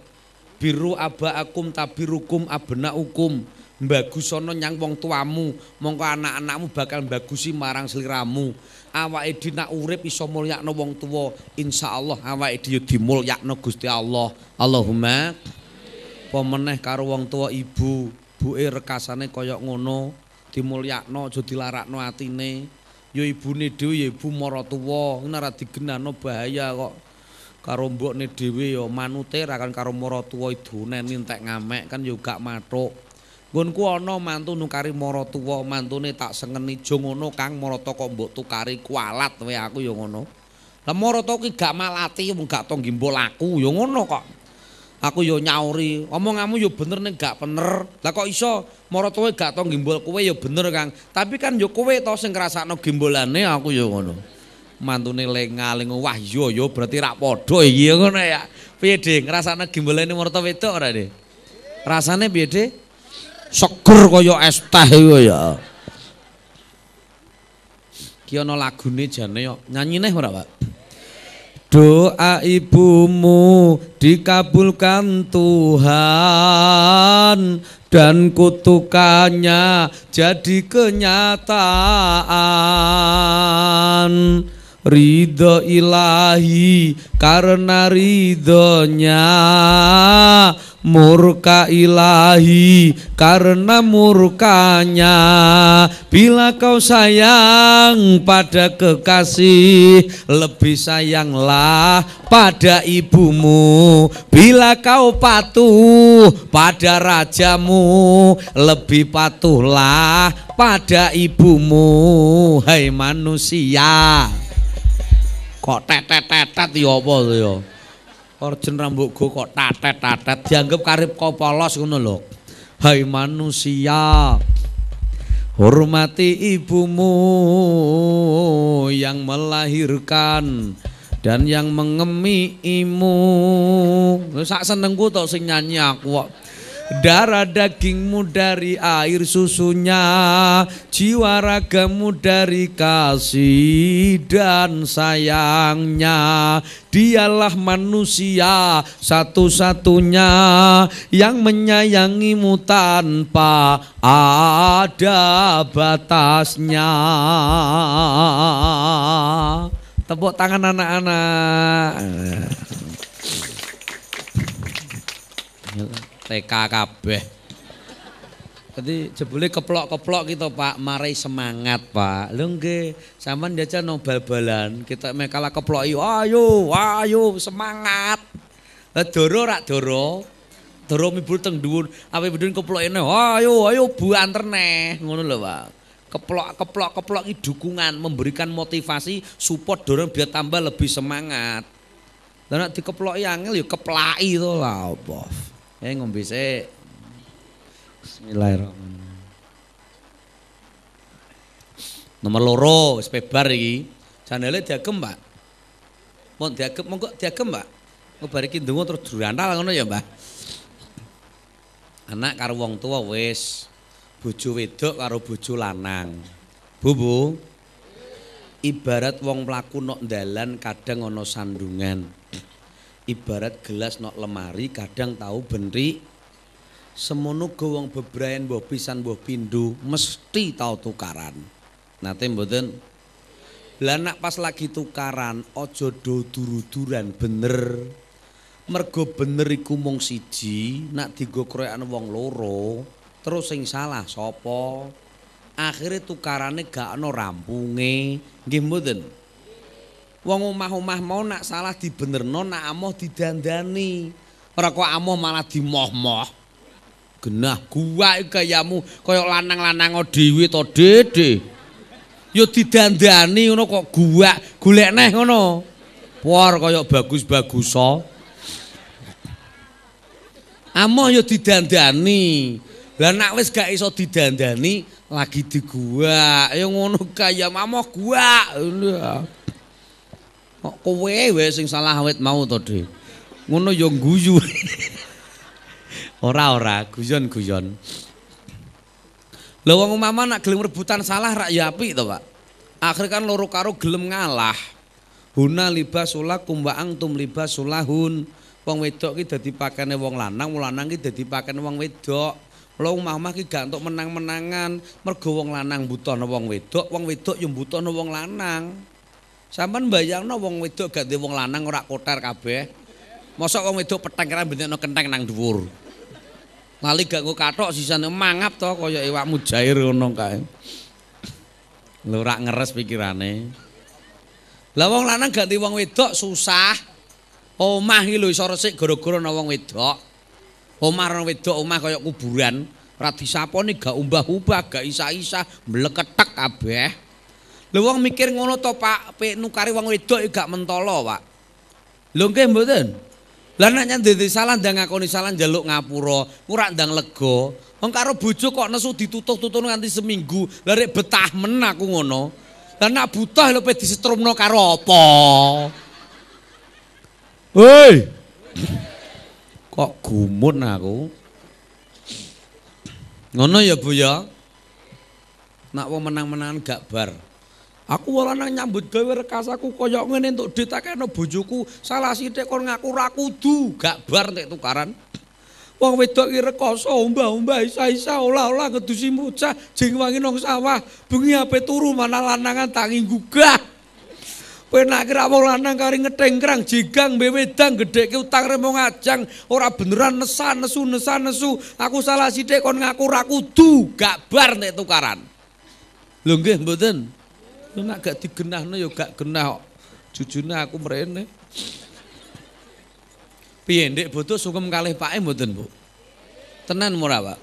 biru aba akum tabirukum abna hukum mbagusana nyang wong tuamu mongko anak-anakmu bakal mbagusi marang sliramu awake dhewe nak urip iso mulyakno wong tuwa insyaallah awake dhewe dimulyakno Gusti Allah Allahumma apa meneh karo wong tuwa ibu buke rekasane kaya ngono dimulyakno aja dilarakno atine Yo ibune dhewe ya ibu mara tuwa ora digenano bahaya kok karo mbokne dhewe yo manute ra kan karo mara tuwa idune entek ngamek kan yo gak matuk Gunku ana mantu nukari marotuwa, mantune tak sengeni jo ngono Kang Marotaka mbok tukari kualat we aku ya ngono. Lah Marotaka ki gak malati mung gak tonggi mbolaku ya ngono kok. Aku ya nyauri, omonganmu ya bener ning gak bener. Lah kok iso Marotaka gak tonggi mbol kowe ya bener Kang. Tapi kan ya kowe to sing ngrasakno gembolane aku ya ngono. Mantune lengaling wah yo yo berarti rak padha iki ngono ya. Piye Dik, ngrasakno gembolane Marotaka wedok ora Dik? Rasane piye Dik? seger kaya es teh ya. Ki ana lagune jane yo. Nyanyi neh ora, Pak? Doa ibumu dikabulkan Tuhan dan kutukannya jadi kenyataan Ridho ilahi karena ridhonya murka ilahi karena murkanya bila kau sayang pada kekasih lebih sayanglah pada ibumu bila kau patuh pada rajamu lebih patuhlah pada ibumu hai manusia kok tetet tetet ya apa ya Orjen rambutku kok tatet-tatet dianggap karib kau polos ngono lho. Hai manusia, hormati ibumu yang melahirkan dan yang imu. Sak senengku tok sing nyanyi aku kok. Darah dagingmu dari air susunya, jiwa ragamu dari kasih dan sayangnya. Dialah manusia satu-satunya yang menyayangimu tanpa ada batasnya. Tepuk tangan anak-anak. TK kabeh. Jadi jebule keplok-keplok kita Pak, marai semangat Pak. Lho nggih, sampean diajak no bal-balan, kita mekala keplok ayo, ayo semangat. Lah doro rak doro. Doro mibul teng dhuwur, ape keplok ini, ayo ayo bu anterne, ngono lho Pak. keplok keplok keplok ini dukungan memberikan motivasi support dorong biar tambah lebih semangat dan di keplok yang keplai itu lah bof Eh ngombe se. Bismillahirrahmanirrahim. Nomor loro wis pebar iki. Janele diagem, Mbak. Mun diagem monggo diagem, Mbak. Ngobar iki ndonga terus durantal ngono ya, Mbak. Anak karo wong tua wis bojo wedok karo bojo lanang. Bubu, Ibarat wong mlaku nok dalan kadang ana sandungan. ibarat gelas nok lemari kadang tahu benri semono gowong bebrayan boh pisan boh pindu mesti tahu tukaran Nanti, mboten lah pas lagi tukaran ojo do duru bener mergo bener iku mung siji nak digo wong loro terus sing salah sopo, akhirnya tukarannya gak ada rampunge gimana mboten wong omah-omah mau nak salah dibenerno nak amoh didandani ora kok amoh malah dimoh-moh genah gua mu. koyok lanang-lanang o dewi to dede yo didandani ngono kok gua golek neh ngono por koyok bagus-bagus amoh yo didandani lah nak wis gak iso didandani lagi di gua ya ngono kaya mamoh gua Lha. Kok kowe wae sing salah awet mau to, Dik? Ngono ya guyu. *laughs* ora ora, guyon-guyon. Lah wong umama nak gelem rebutan salah rak ya apik to, Pak. Akhir kan loro karo gelem ngalah. Huna sulah sulakum wa antum libas sulahun. Wong wedok ki dadi pakene wong lanang, wong lanang ki dadi pakene wong wedok. Lah wong mamah ki gak entuk menang-menangan, mergo wong lanang buta na wong wedok, wong wedok buta na wong lanang. Sampeyan mbayangno wong wedok ganti wong lanang ora kotor kabeh. Mosok wong wedok petengkeran bentukno kenteng nang dhuwur. Lali ganggu katok sisane mangap to kaya iwak mujair ngono kae. Lho ora ngeres pikirane. Lah wong lanang ganti wong wedok susah. Omah iki lho iso resik gara-gara ana wong wedok. Omah ana wedok omah kaya kuburan. Ora disapone gak umbah-ubah, gak isa-isa, mleketek kabeh. Lho wong mikir ngono to Pak, pe nukari wong wedok gak mentolo, Pak. Lho nggih mboten. Lah nek nyandhe salah ndang ngakoni salah njaluk ngapura, ora ndang lega. Wong karo bojo kok nesu ditutuh-tutuh nganti seminggu, lah rek betah men aku ngono. Lah nek butuh lho pe disetrumno karo apa? Hei. *clears throat* Kok gumun aku? Ngono ya Bu ya. Nak wong menang-menangan gak bar. Aku ora nang nyambut gawe rekasaku koyok ngene entuk ditakeno bojoku. Salah sithik kon ngaku ra kudu gak bar nek tukaran. Wong wedok iki rekoso umbah-umbah isa-isa olah-olah ngedusi mucah jeng wangi nang sawah. Bengi ape turu mana lanangan tangi gugah. Kowe nak kira wong lanang kari ngetengkrang jigang mbe wedang gedheke utang remong ajang, ora beneran nesan nesu nesan nesu aku salah sithik kon ngaku ra kudu gak bar nek tukaran. Lho nggih mboten. Yo nak gak digenahno yo gak genah kok. Jujune aku mrene. Piye ndek bodho sungkem kalih pake mboten, Bu? Tenan mura, Pak.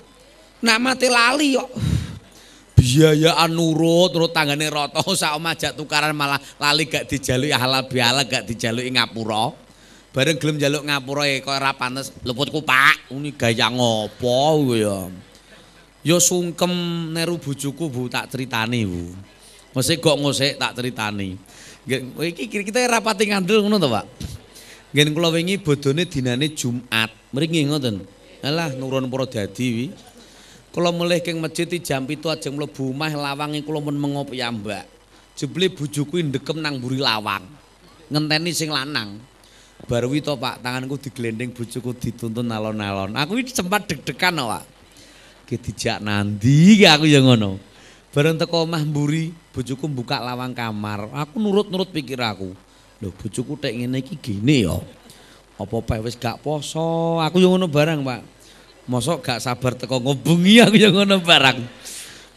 Nak mati lali yo. Biayaan nurut, urut tangane roto *laughs* sak omah tukaran malah lali gak dijaluki halal bihalal gak dijaluki ngapura. Bareng gelem jaluk ngapura kok ora pantes luputku, Pak. Ini gaya ngopo ku yo. Yo sungkem neru bojoku Bu tak critani, Bu. Mesti kok ngusik tak ceritani. Oh, iki kita rapati ngandel ngono to, Pak. Gen kula wingi bodone dinane Jumat. Mriki ngoten. Alah nurun para dadi wi. Kula mulih keng masjid jam 7 ajeng mlebu omah lawange kula men mengo piyambak. Jeble bojoku ndekem nang mburi lawang. Ngenteni sing lanang. Baru itu Pak, tanganku digelending, bojoku dituntun nalon-nalon. Aku ini sempat deg-degan Pak. Ki nanti nandi aku yang ngono. Bareng teko omah mburi bojoku buka lawang kamar. Aku nurut-nurut pikir aku. Loh, bojoku tek ngene iki gene ya. Apa pae wis gak poso. Aku yo ngono barang, Pak. Mosok gak sabar teko ngubungi aku yo ngono barang.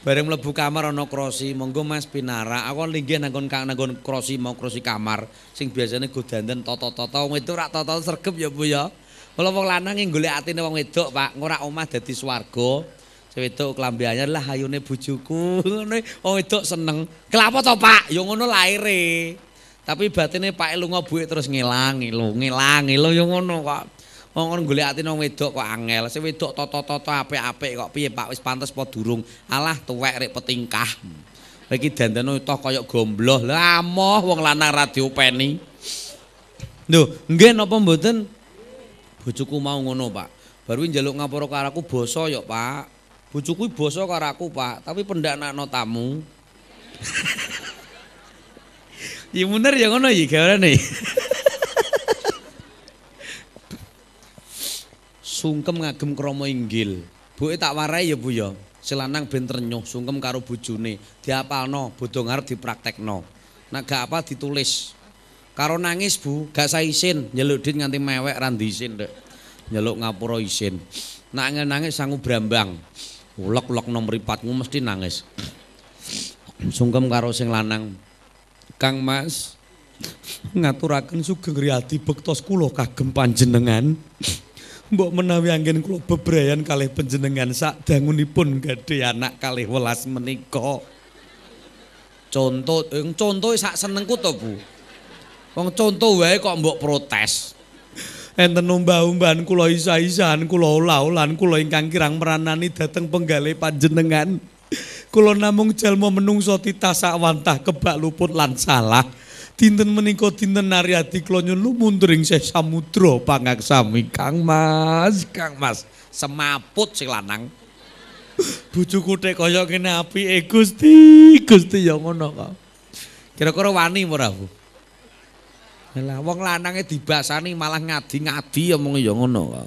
Bareng mlebu kamar ana krosi, monggo Mas Pinara, aku linggih nang kon kang nang krosi mau krosi kamar sing biasanya go dandan toto-toto wong itu ora toto sergep ya Bu ya. Kalau wong lanang golek atine wong wedok, Pak, ngora omah dadi swarga, Cewek klambi anyar lah ayune bujuku *laughs* ngene. Oh edok seneng. Kelapa to Pak? Ya ngono laire. Tapi batine Pak e lunga buwek terus ngilang, lho ngilang, lho ya ngono kok. Wong oh, ngono golek ati nang wedok kok angel. Sing wedok toto toto apik-apik kok piye Pak wis pantes po durung. Alah tuwek rek petingkah. Iki dandane utuh kaya gombloh. Lah amoh wong lanang radio peni. Lho, nggih napa mboten? Bojoku mau ngono, Pak. Baru njaluk ngapura karo aku basa yo, Pak. Bojo kuwi basa karo aku, Pak, tapi pendaknakno tamu. *laughs* ya bener ya ngono ya gawane. Ya. Sungkem ngagem krama inggil. Buke tak warai ya Bu ya. Selanang ben ternyuh sungkem karo bojone, diapalno, bodho ngarep dipraktekno. Nek gak apa ditulis. Karo nangis Bu, gak saya isin, nyeluk nganti mewek ra isin, Dek. Nyeluk ngapura isin. Nak nangis sangu brambang. ulek-ulek nang mripatmu mesti nangis. Sungkem karo sing lanang. Kang Mas, ngaturaken sugeng riyadi bektos kula kagem panjenengan. Mbok menawi anggen kula bebrayan kalih panjenengan sak dangunipun gadhah anak kalih welas menika. Conto, eh, conto sak senengku to, Bu. Wong conto wae kok mbok protes. enten umba-umban kula isa-isaan kula ola-olan kula ingkang kirang meranani dhateng penggale panjenengan kula namung jalma menungso titasak wantah kebak luput lan salah dinten menika dinten naryadi kula nyun lumundring sih samudra pangaksami Kang Mas Kang Mas semaput sing lanang bojoku tek kaya ngene apike Gusti Gusti ya ngono kok kira-kira wani ora Bu Lah wong lanange dibasani malah ngadi-ngadi omong ya ngono.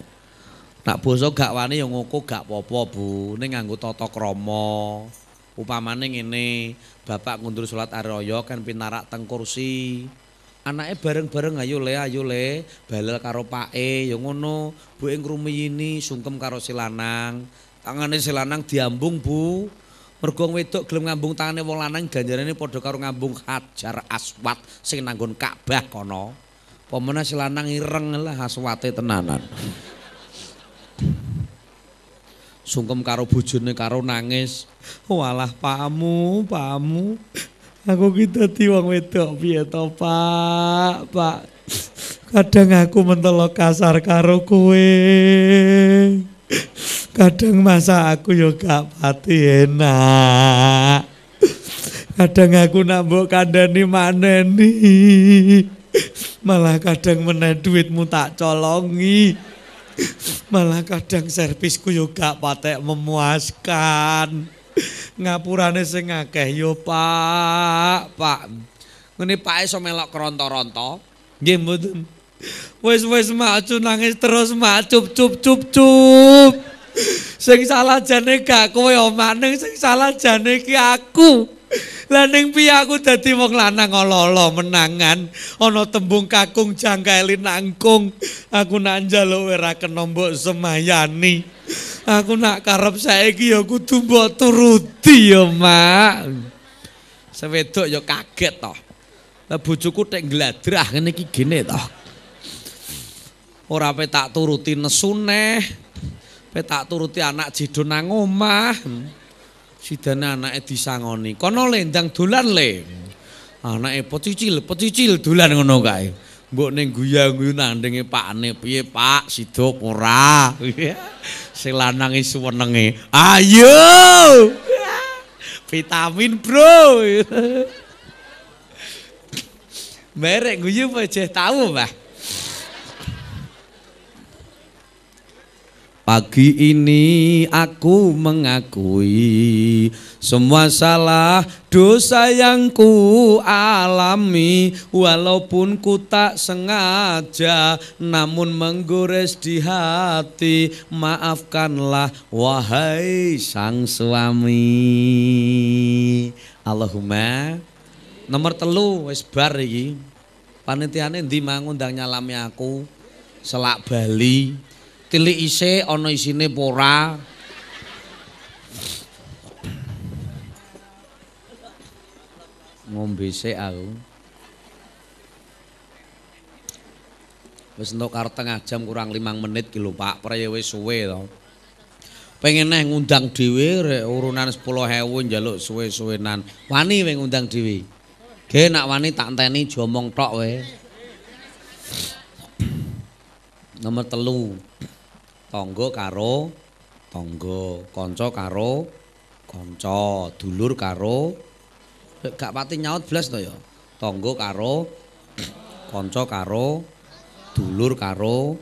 Nak basa gak wani ya ngoko gak popo Bu, ning nganggo tata krama. Upamane ngene, bapak ngundur salat araya kan pinarak teng kursi. Anake bareng-bareng ayo le ayo le, balel karo pake ya ngono. Bu ing rumiyini sungkem karo silanang. Tangane silanang diambung Bu. Mergo wedok gelem ngambung tangane wong lanang ganjarane padha karo ngambung Hajar Aswad sing nanggon Ka'bah kono. Pomene lanang ireng lah aswate tenanan. Sungkem karo bojone karo nangis. Walah pamu, pamu. Aku ki dadi wong wedok piye to, Pak? Pak. Kadang aku mentelok kasar karo kowe. Kadang masa aku yo gak pati enak. Kadang aku nambok kandani maneni. Malah kadang meneh duitmu tak colongi. Malah kadang servisku yo gak patek memuaskan. Ngapurane sing akeh yo Pak, Pak. Ngene Pak iso melok keronto-ronto. Nggih mboten. Wis wis macu nangis terus macup cup cup cup. cup. sing salah jane gak kowe oh, maning sing salah jane iki aku lah ning aku dadi wong lanang ololo menangan ana tembung kakung jangkaeli nangkung aku nak njaluk ora kena semayani aku nak karep saiki ya kudu mbok turuti ya mak sewedok ya kaget toh lah bojoku tek gladrah ngene iki gene toh ora tak turuti nesuneh petak turuti anak jidun nang omah. Sidane anake disangoni. Kono lendang dolan le. Anake pecicil, pecicil dolan ngono kae. Mbok ning guyu-guyu nandinge pakne piye Pak Sido ora. *laughs* Sing lanange suwenenge. Ayo! *laughs* Vitamin, Bro. *laughs* Merek guyu pojeh tau, Mbah. Pagi ini aku mengakui semua salah dosa yang ku alami Walaupun ku tak sengaja namun menggores di hati Maafkanlah wahai sang suami Allahumma Nomor telu wis bar iki panitiane ndi mang undang nyalami aku selak Bali tilik ise ana isine pora ngombe sik aku wis entuk karo tengah jam kurang 5 menit ki Pak priye wis suwe to pengen neh ngundang dhewe rek urunan 10000 njaluk suwe-suwenan wani we ngundang dhewe ge nak wani tak enteni jomong tok we nomor telu tangga karo tangga, kanca karo kanca, dulur karo gak pati nyaut blas to ya. Tangga karo *clears throat* kanca karo dulur karo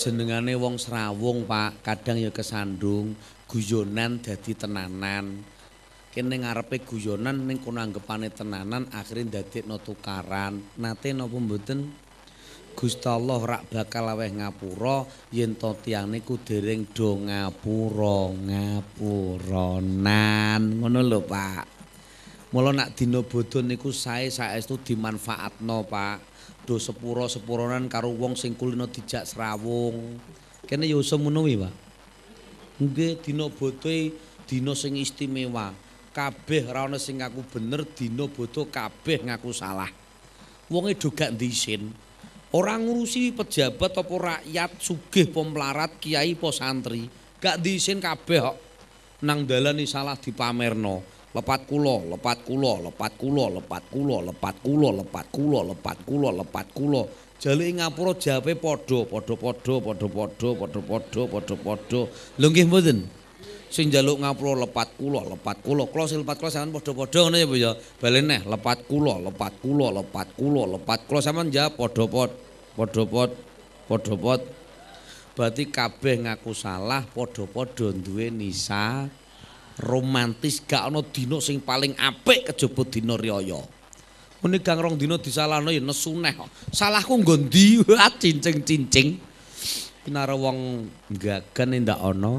jenengane wong Serawung, Pak, kadang ya kesandung guyonan dadi tenanan. Kene ngarepe guyonan ning kuna anggapane tenanan akhirnya dadi no tukaran. Nate napa no mboten? Gusti Allah rak bakal aweh ngapura yen to tiyang niku dereng do ngapura ngapuranan ngono lho Pak. Mula nak dina bodho niku sae saestu dimanfaatno Pak. Do sepura sepuronan karo wong sing kulino dijak srawung. Kene ya usah wi Pak. Nggih dina bodhoe dina sing istimewa. Kabeh ra ono sing aku bener dina bodho kabeh ngaku salah. Wonge do gak ndisin. Ora ngurusi pejabat apa rakyat, sugih pemlarat, kiai apa santri, gak diisin kabeh kok. Nang dalan iki salah dipamerno. Lepat kula, lepat kula, lepat kula, lepat kula, lepat kula, lepat kula, lepat kula, lepat kula. Jalih ngapura jape padha, padha-padha, padha-padha, padha-padha, padha-padha. Lho nggih mboten? sing njaluk ngapura lepat kula lepat kula kula lepat kula sampean padha-padha ngono ya Bu ya bali neh lepat kula lepat kula lepat kula lepat kula sampean ja padha-pot padha-pot padha-pot berarti kabeh ngaku salah padha-padha duwe nisa romantis gak ana dina sing paling apik kejaba dina riyaya muni gang rong dina disalahno ya nesuneh salahku nggo ndi *laughs* cincing-cincing pinare wong gagan ndak ana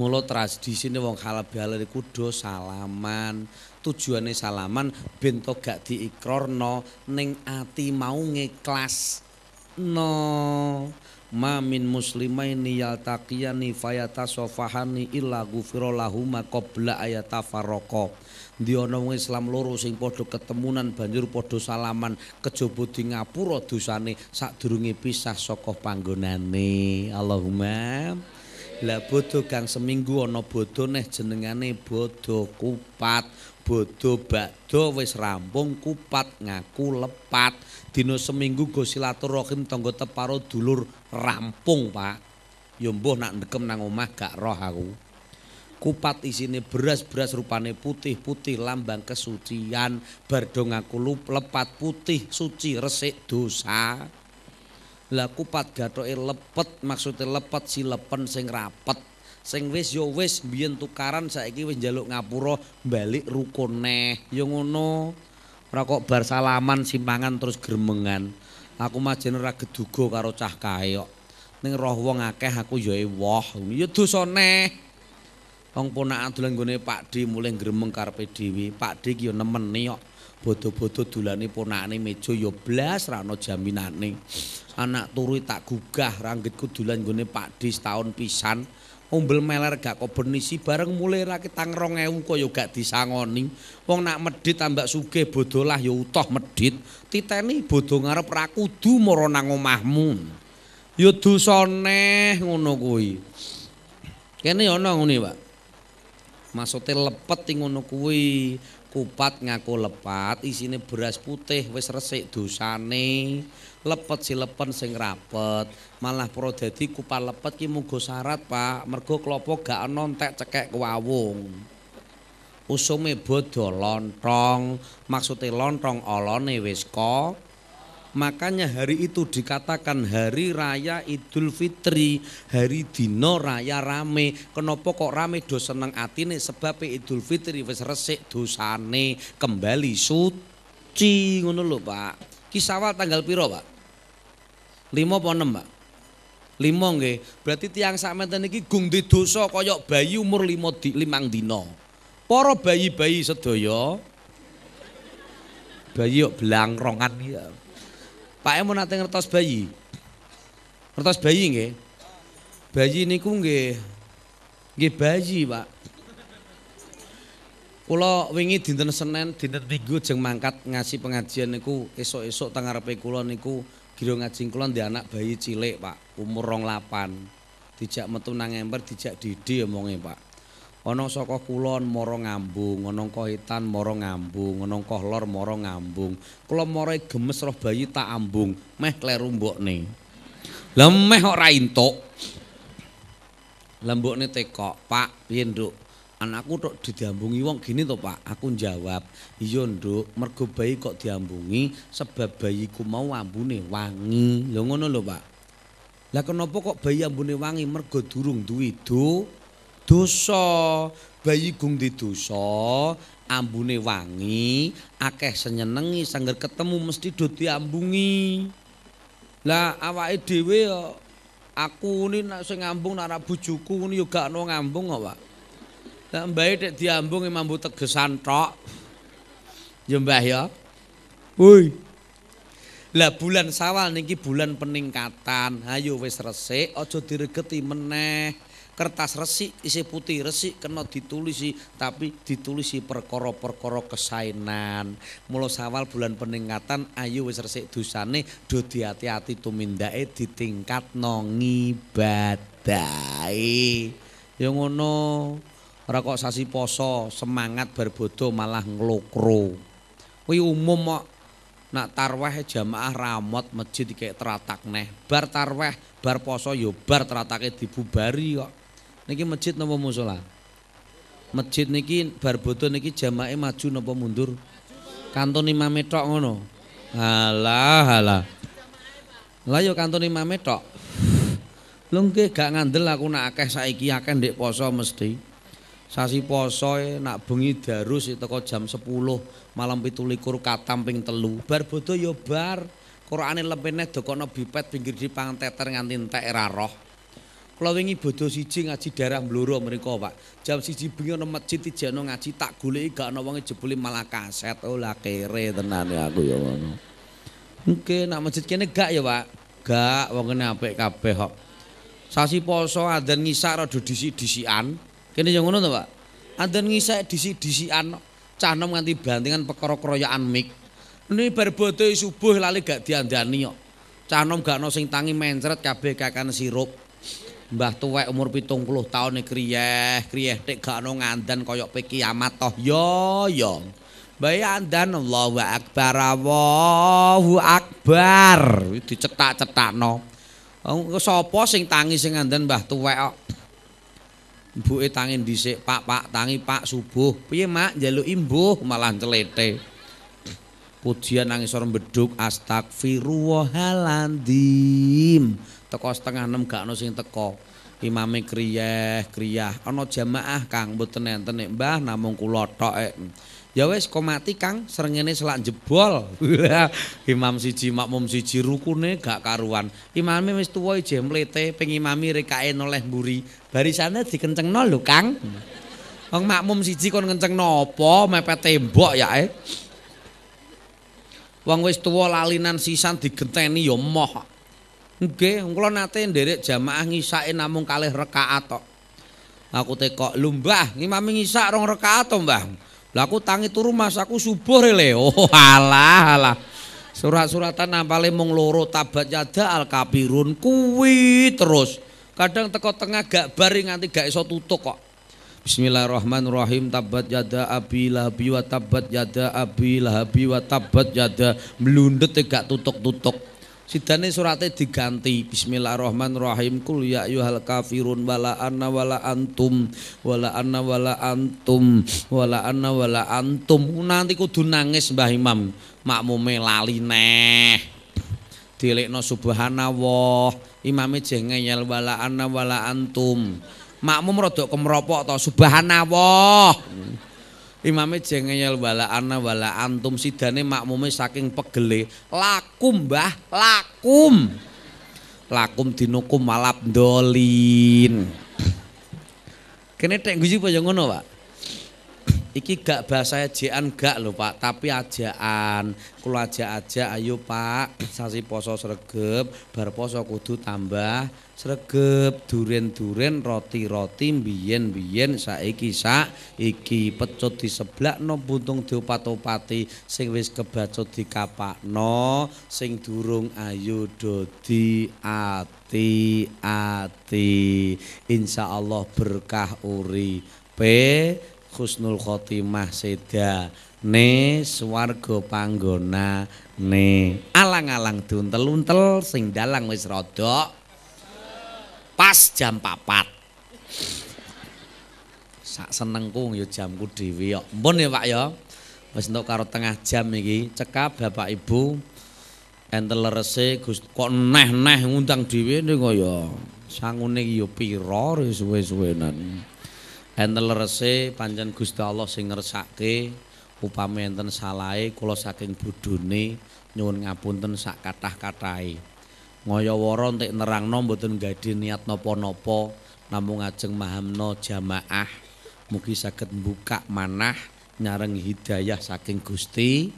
Mula tradisine wong halal-halal iku kudu salaman. Tujuane salaman ben to gak diikrorno ning ati mau ngiklas. No. Ma min muslimaini yaltaqiyani fayatasofahani illa ghufrolahuma qabla ayatafarraqa. Di ana wong Islam loro sing padha ketemunan banjur padha salaman kejaba di ngapura dosane sadurunge pisah saka panggonane. Allahumma Lah bodo kang seminggu ana bodho neh jenengane bodo kupat. bodo bakdo wis rampung kupat ngaku lepat. Dino seminggu go silaturahim tangga teparo dulur rampung, Pak. Yo mbuh nak ndekem nang omah gak roh aku. Kupat isine beras-beras rupane putih-putih lambang kesucian. Bardo ngaku lepat putih suci resik dosa. Lah aku padgatoke lepet, maksude lepet silepen sing rapet. Sing wis ya wis biyen tukaran saiki wis njaluk ngapura balik rukone. Ya ngono. Ora kok bar salaman simpangan terus gremengan. Aku majen ora geduga karo cah kaya. Ning roh wong akeh aku ya e wah, Ya dosane. Wong ponakan dolan gone Pak Di mulih gremeng karepe dhewe. Pak Di ki ya nemeni kok. bodo bodho dolane ponakane meja ya blas ra ana jaminane. anak turu tak gugah ranggit kudulan gune Pak Dis tahun pisan umbel meler gak kok bernisi bareng mulai rakit tangrong ewu kok gak disangoni wong nak medit tambak suge bodolah yo utoh medit titeni bodoh ngarep rakudu moro nang omahmu yo dusone ngono kuwi kene ono ngono pak maksudnya lepet ngono kuwi kupat ngaku lepat isine beras putih wis resik dosane lepet silepen sing rapet malah pro dadi kupat lepet ki muga syarat Pak mergo klopo gak ana entek cekek kuwawung usume bodo lontong maksude lontong olone wis kok Makanya hari itu dikatakan hari raya Idul Fitri, hari dino raya rame. Kenapa kok rame do seneng atine sebab Idul Fitri wis resik dosane kembali suci ngono lho, Pak. Ki tanggal piro, Pak? 5 apa 6, Pak? 5 nggih. Berarti tiang sakmenten iki gung di dosa kaya bayi umur 5 di, 5 poro Para bayi-bayi sedaya bayi yuk belangrongan ya. Pak Emo nate ngertos bayi Ngertos bayi nge Bayi niku ku nge Nge bayi pak Kulo wingi dinten Senin, dinten Minggu jeng mangkat ngasih pengajian niku esok-esok tengah rapi kulo niku giro ngaji kulo di anak bayi cilik pak umur rong lapan dijak metu nang ember dijak didi omongnya pak ana saka kulon mara ngambung ana kok hitan mara ngambung ana kok lor mara ngambung kula mara gemes roh bayi tak ambung meh kleru mbokne lemeh ora entuk lembokne tekok pak piye nduk anakku tok didambungi wong gini to pak aku jawab iya nduk mergo bayi kok diambungi sebab bayiku mau ambune wangi lho ngono lho pak lah kenapa kok bayi ambune wangi mergo durung duwe hidup dosa bayi gung di dosa ambune wangi akeh senyenengi sangger ketemu mesti do diambungi lah awake dhewe yo aku ini nak sing ngambung nak rak bojoku ngene yo gak no ngambung kok Pak mbah tek diambung e mambu tegesan tok yo mbah yo woi lah bulan sawal niki bulan peningkatan ayo wis resik aja diregeti meneh kertas resik isi putih resik kena ditulisi tapi ditulisi perkoro perkoro kesainan mulo sawal bulan peningkatan ayo wis resik dusane do hati hati tumindake ditingkat badai ya ngono ora kok sasi poso semangat berbodo malah nglokro kuwi umum kok nak tarweh jamaah ramot masjid kayak teratak neh bar tarweh bar poso yo ya bar teratake dibubari kok Niki masjid nopo musola? Masjid niki barboto niki jamae maju nopo mundur? Kanton imame tok ngono. Halah, halah. Lah yo kanton imame tok. gak ngandel aku nak akeh saiki akeh ndek poso mesti. Sasi poso e nak bengi darus kok jam 10 malam 17 katam ping telu, barboto yo bar. Qur'ane lepene dokono bipet pinggir dipangan teter nganti entek roh. Kula wingi bodho siji ngaji darah mbloro mriko, Pak. Jam siji bengi ana masjid dijeno ngaji tak goleki gak ana wong e jebule malah kaset. Oh lah kere tenane aku ya ngono. Engke nak masjid kene gak ya, Pak? Gak, wong kene apik kabeh kok. Sasi poso andan ngisak rada disi-disian. Kene ya ngono to, Pak. Andan ngisak disi-disian cah nom nganti bantingan perkara kroyaan mik. Ini berbote subuh lali gak diandani kok. Cah nom gak ana sing tangi mencret kabeh kakan sirup. Mbah tuwek umur 70 taun iki kriyeh, kriyeh tek gakno ngandan kaya pe kiamat toh. Yo yo. Mbah andan Allahu Akbar, Allahu Akbar. Dicetak-cetakno. Sopo sing tangi sing ngandan Mbah tuwek kok. Mbuke tangi dhisik, Pak, Pak, tangi Pak subuh. Piye, Mak? Njaluk imbuh malah celete. Pujian nangisor mbeduk astagfirullahalazim. teko setengah enam gak ono sing teko imame kriyeh kriyah ono jamaah Kang mboten enten Mbah namung kula tok eh. ya wis komati Kang serengene selak jebol *laughs* imam siji makmum siji rukune gak karuan imame wis tuwa e jemlete pengimami rekae noleh mburi barisane dikencengno lho Kang Wong makmum siji kon ngenceng nopo mepet tembok ya eh. Wong wis tuwa lalinan sisan digenteni ya moh. Nggih, kula nate nderek jamaah ngisake namung kalih rakaat tok. Aku teko lumbah ngimami ngisak rong rakaat to, Mbah. Lah aku tangi turu mas aku subuh rele. *laughs* Oh alah alah. Surat-suratan nampale mung loro tabat yada al kabirun kuwi terus. Kadang teko tengah gak bari nganti gak iso tutuk kok. Bismillahirrahmanirrahim tabat yada abi lahabi wa tabat yada abi lahabi wa tabat yada melundet e gak tutuk-tutuk. sidane surate diganti bismillahirrahmanirrahim kul ya ayyuhal kafirun wala anna wala antum wala anna wala antum wala anna wala antum nanti kudu nangis mbah imam makmume lali dilekno subhanallah imame jeng ngeyel wala anna wala antum makmum rodok kemeropok, to subhanallah Imame jengeyel wala ana wala antum sidane makmume saking pegele lakum Mbah lakum lakum dinukum malap dolin kene tek guyu kaya ngono Pak iki gak bahasa ejekan gak lho Pak, tapi ajaan. Kulo ajak-ajak ayo Pak, sasi poso sregep, bar poso kudu tambah sregep, duren-duren, roti-roti mbiyen-mbiyen saiki sak iki pecut di sebelah no buntung diopat-opati sing wis kebacut dikapakno, sing durung ayu dodi ati ati. Insyaallah berkah uri. P husnul khotimah seda ne swarga panggona alang-alang duntel-untel sing dalang wis rodok pas jam papat sak senengku ya jamku dhewe kok mpun ya Pak ya wis entuk karo tengah jam iki cekap Bapak Ibu entel rese kok neh-neh ngundang dhewe ning kaya sangune ki ya pira suwe-suwenan enten lerese panjen Gusti Allah sing ngersake upami enten salahe kula saking bodhone nyuwun ngapunten sak kathah-kathahe ngayawara entek nerangno mboten gadhe niat napa-napa namung ajeng mahamna jamaah mugi saged mbuka manah nyareng hidayah saking Gusti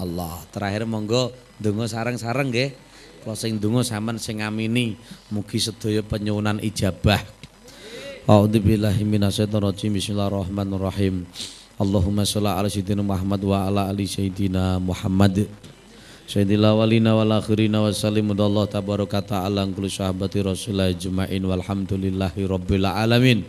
Allah terakhir monggo donga sareng-sareng nggih kula sing donga sampean sing amini mugi sedaya penyuwunan ijabah A'udzu billahi minasyaitonir rajim. Bismillahirrahmanirrahim. Allahumma shalli ala sayyidina Muhammad wa ala ali sayyidina Muhammad. Sayyidil awalina wal akhirina wa tabaraka ta'ala kullu sahabati rasulillah walhamdulillahi rabbil alamin.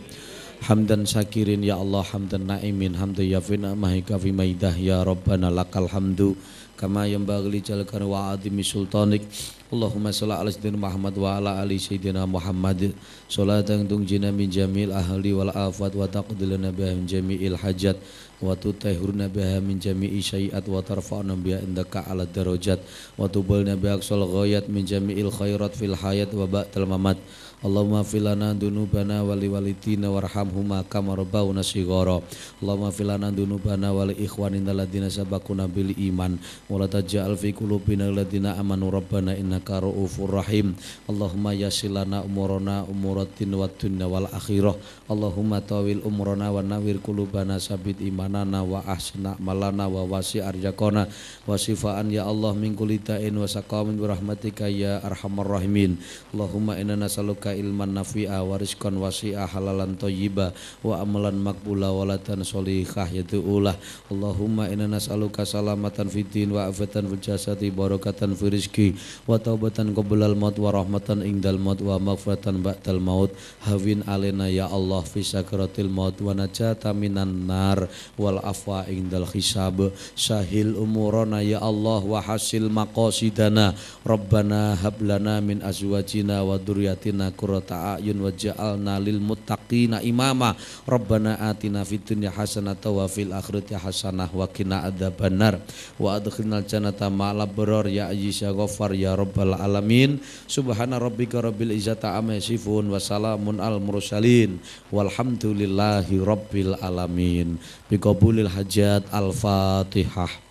Hamdan ya Allah hamdan naimin hamdan yafina mahika fi maidah ya rabbana lakal hamdu kama yang li jalkan wa adimi sultanik Allahumma shalli ala sayyidina Muhammad wa ala ali sayyidina Muhammad salatan tungjina min jamil ahli wal afat wa taqdilana biha min jami'il hajat wa tutahhirna biha min jami'i syai'at wa tarfa'na biha indaka ala darajat wa tubalna biha ghayat min jami'il khairat fil hayat wa ba'dal mamat Allahumma filana dunubana wali walidina warhamhuma kama rabbawna shighara Allahumma filana dunubana wali ikhwanina ladina sabakuna bil iman wala taj'al fi qulubina ladina amanu rabbana innaka ra'ufur rahim Allahumma yasilana umurana umuratin wa dunya wal akhirah Allahumma tawil umurana wa nawir qulubana sabit imanana wa ahsina malana wa wasi arjakona wa sifaan ya Allah min in wa saqamin bi rahmatika ya arhamar rahimin Allahumma inna nas'aluka laka ilman nafi'a wa rizqan wasi'a halalan thayyiba wa amalan maqbula walatan latan yaitu ulah Allahumma inna nas'aluka salamatan fid din wa afatan fil jasadi barakatan fi rizqi wa taubatan qablal maut wa rahmatan indal maut wa maghfiratan ba'dal maut hawin alena ya Allah fi sakratil maut wa najata minan nar wal afwa indal hisab sahil umurana ya Allah wa hasil maqasidana rabbana hablana min azwajina wa duryatina qurrata a'yun waj'alna lil muttaqina imama rabbana atina fid dunya hasanatan wa fil akhirati hasanah wa qina adzabannar wa adkhilnal jannata ma'al abrar ya aji ya ya rabbal alamin subhana rabbika rabbil izzati amma yasifun wa salamun al mursalin walhamdulillahi rabbil alamin biqabulil hajat al fatihah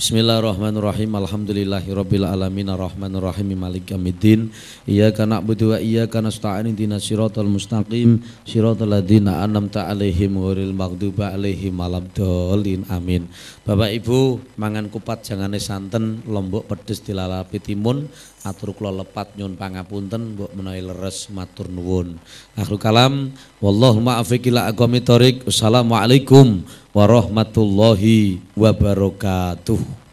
Bismillahirrahmanirrahim. Alhamdulillahirabbil alamin arrahmanirrahim malik yaumiddin. Iyyaka na'budu wa iyyaka nasta'in ihdinas siratal mustaqim siratal ladzina an'amta 'alaihim ghairil maghdubi Malam dolin. Amin. Bapak Ibu, mangan kupat jangane santen, lombok pedes dilalapi timun, atur kula lepat nyun pangapunten mbok menawi leres matur nuwun akhir kalam wallahu ma'afiq ila aqwamit assalamualaikum warahmatullahi wabarakatuh